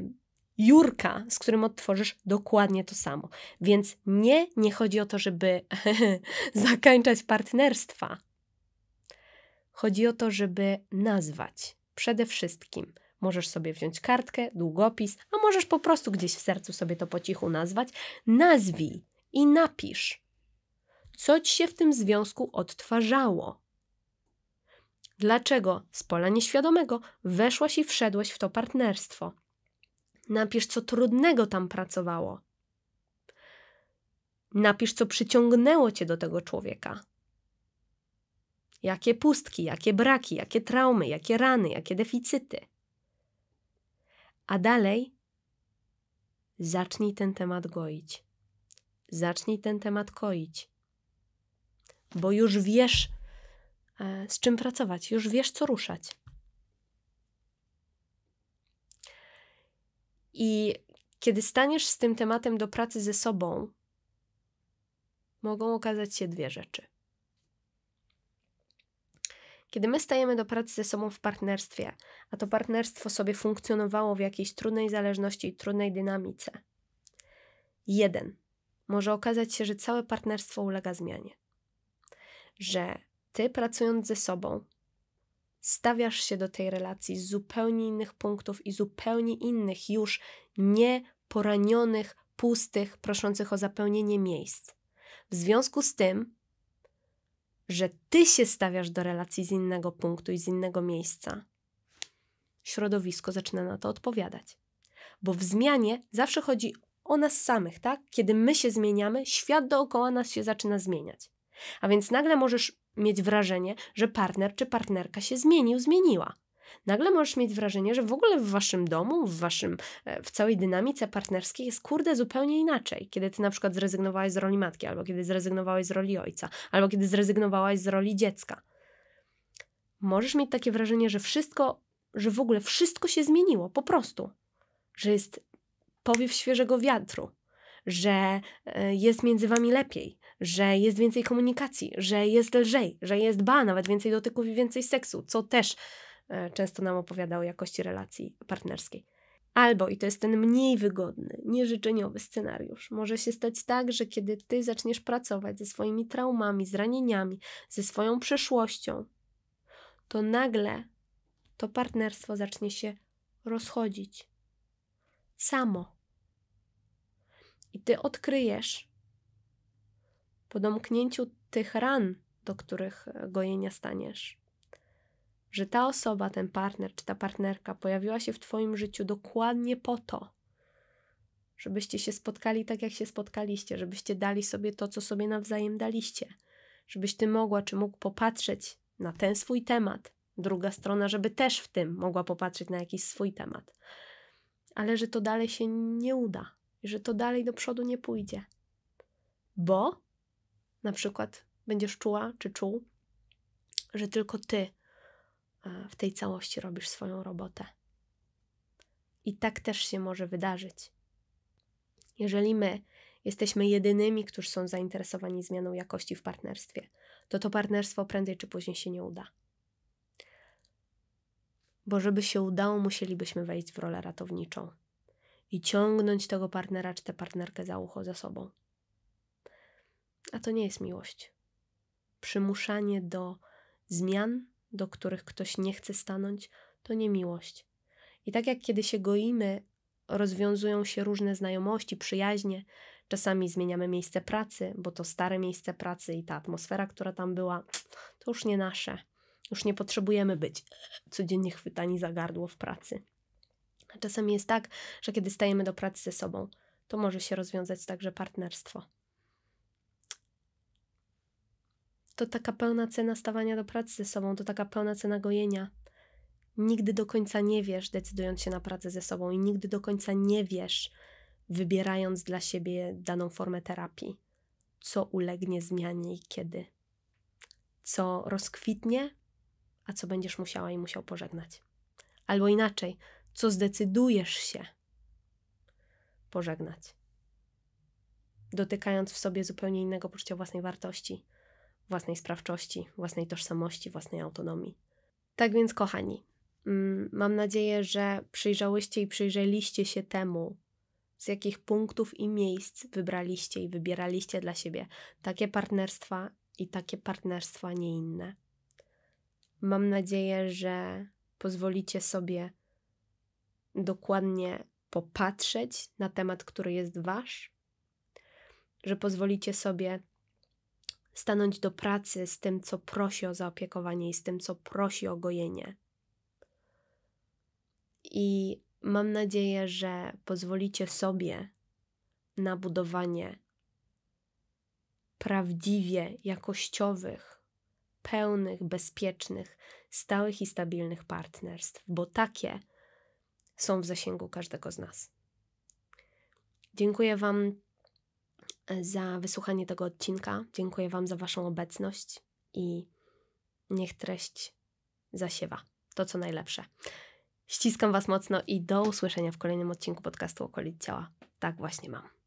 Jurka, z którym odtworzysz dokładnie to samo. Więc nie, nie chodzi o to, żeby (laughs) zakończać partnerstwa. Chodzi o to, żeby nazwać. Przede wszystkim możesz sobie wziąć kartkę, długopis, a możesz po prostu gdzieś w sercu sobie to po cichu nazwać. Nazwij i napisz co ci się w tym związku odtwarzało. Dlaczego z pola nieświadomego weszłaś i wszedłeś w to partnerstwo? Napisz, co trudnego tam pracowało. Napisz, co przyciągnęło cię do tego człowieka. Jakie pustki, jakie braki, jakie traumy, jakie rany, jakie deficyty. A dalej zacznij ten temat goić. Zacznij ten temat koić bo już wiesz, e, z czym pracować, już wiesz, co ruszać. I kiedy staniesz z tym tematem do pracy ze sobą, mogą okazać się dwie rzeczy. Kiedy my stajemy do pracy ze sobą w partnerstwie, a to partnerstwo sobie funkcjonowało w jakiejś trudnej zależności i trudnej dynamice, jeden, może okazać się, że całe partnerstwo ulega zmianie że ty pracując ze sobą, stawiasz się do tej relacji z zupełnie innych punktów i zupełnie innych, już nie poranionych, pustych, proszących o zapełnienie miejsc. W związku z tym, że ty się stawiasz do relacji z innego punktu i z innego miejsca, środowisko zaczyna na to odpowiadać. Bo w zmianie zawsze chodzi o nas samych, tak? Kiedy my się zmieniamy, świat dookoła nas się zaczyna zmieniać. A więc nagle możesz mieć wrażenie, że partner czy partnerka się zmienił, zmieniła. Nagle możesz mieć wrażenie, że w ogóle w waszym domu, w waszym, e, w całej dynamice partnerskiej jest kurde zupełnie inaczej. Kiedy ty na przykład zrezygnowałeś z roli matki, albo kiedy zrezygnowałeś z roli ojca, albo kiedy zrezygnowałaś z roli dziecka. Możesz mieć takie wrażenie, że wszystko, że w ogóle wszystko się zmieniło, po prostu. Że jest powiew świeżego wiatru, że e, jest między wami lepiej, że jest więcej komunikacji, że jest lżej, że jest ba, nawet więcej dotyków i więcej seksu, co też e, często nam opowiada o jakości relacji partnerskiej. Albo, i to jest ten mniej wygodny, nieżyczeniowy scenariusz, może się stać tak, że kiedy ty zaczniesz pracować ze swoimi traumami, zranieniami, ze swoją przeszłością, to nagle to partnerstwo zacznie się rozchodzić. Samo. I ty odkryjesz, po domknięciu tych ran, do których e, gojenia staniesz. Że ta osoba, ten partner czy ta partnerka pojawiła się w Twoim życiu dokładnie po to, żebyście się spotkali tak, jak się spotkaliście, żebyście dali sobie to, co sobie nawzajem daliście, żebyś Ty mogła czy mógł popatrzeć na ten swój temat, druga strona, żeby też w tym mogła popatrzeć na jakiś swój temat, ale że to dalej się nie uda, że to dalej do przodu nie pójdzie, bo na przykład będziesz czuła czy czuł, że tylko ty e, w tej całości robisz swoją robotę. I tak też się może wydarzyć. Jeżeli my jesteśmy jedynymi, którzy są zainteresowani zmianą jakości w partnerstwie, to to partnerstwo prędzej czy później się nie uda. Bo żeby się udało, musielibyśmy wejść w rolę ratowniczą i ciągnąć tego partnera czy tę partnerkę za ucho za sobą. A to nie jest miłość. Przymuszanie do zmian, do których ktoś nie chce stanąć, to nie miłość. I tak jak kiedy się goimy, rozwiązują się różne znajomości, przyjaźnie, czasami zmieniamy miejsce pracy, bo to stare miejsce pracy i ta atmosfera, która tam była, to już nie nasze. Już nie potrzebujemy być codziennie chwytani za gardło w pracy. A czasami jest tak, że kiedy stajemy do pracy ze sobą, to może się rozwiązać także partnerstwo. to taka pełna cena stawania do pracy ze sobą, to taka pełna cena gojenia. Nigdy do końca nie wiesz, decydując się na pracę ze sobą, i nigdy do końca nie wiesz, wybierając dla siebie daną formę terapii, co ulegnie zmianie i kiedy, co rozkwitnie, a co będziesz musiała i musiał pożegnać. Albo inaczej, co zdecydujesz się pożegnać, dotykając w sobie zupełnie innego poczucia własnej wartości własnej sprawczości, własnej tożsamości, własnej autonomii. Tak więc, kochani, mm, mam nadzieję, że przyjrzałyście i przyjrzeliście się temu, z jakich punktów i miejsc wybraliście i wybieraliście dla siebie takie partnerstwa i takie partnerstwa nie inne. Mam nadzieję, że pozwolicie sobie dokładnie popatrzeć na temat, który jest wasz, że pozwolicie sobie stanąć do pracy z tym, co prosi o zaopiekowanie i z tym, co prosi o gojenie. I mam nadzieję, że pozwolicie sobie na budowanie prawdziwie jakościowych, pełnych, bezpiecznych, stałych i stabilnych partnerstw, bo takie są w zasięgu każdego z nas. Dziękuję Wam E, za wysłuchanie tego odcinka. Dziękuję Wam za Waszą obecność i niech treść zasiewa to, co najlepsze. Ściskam Was mocno i do usłyszenia w kolejnym odcinku podcastu Okolic Ciała. Tak właśnie mam.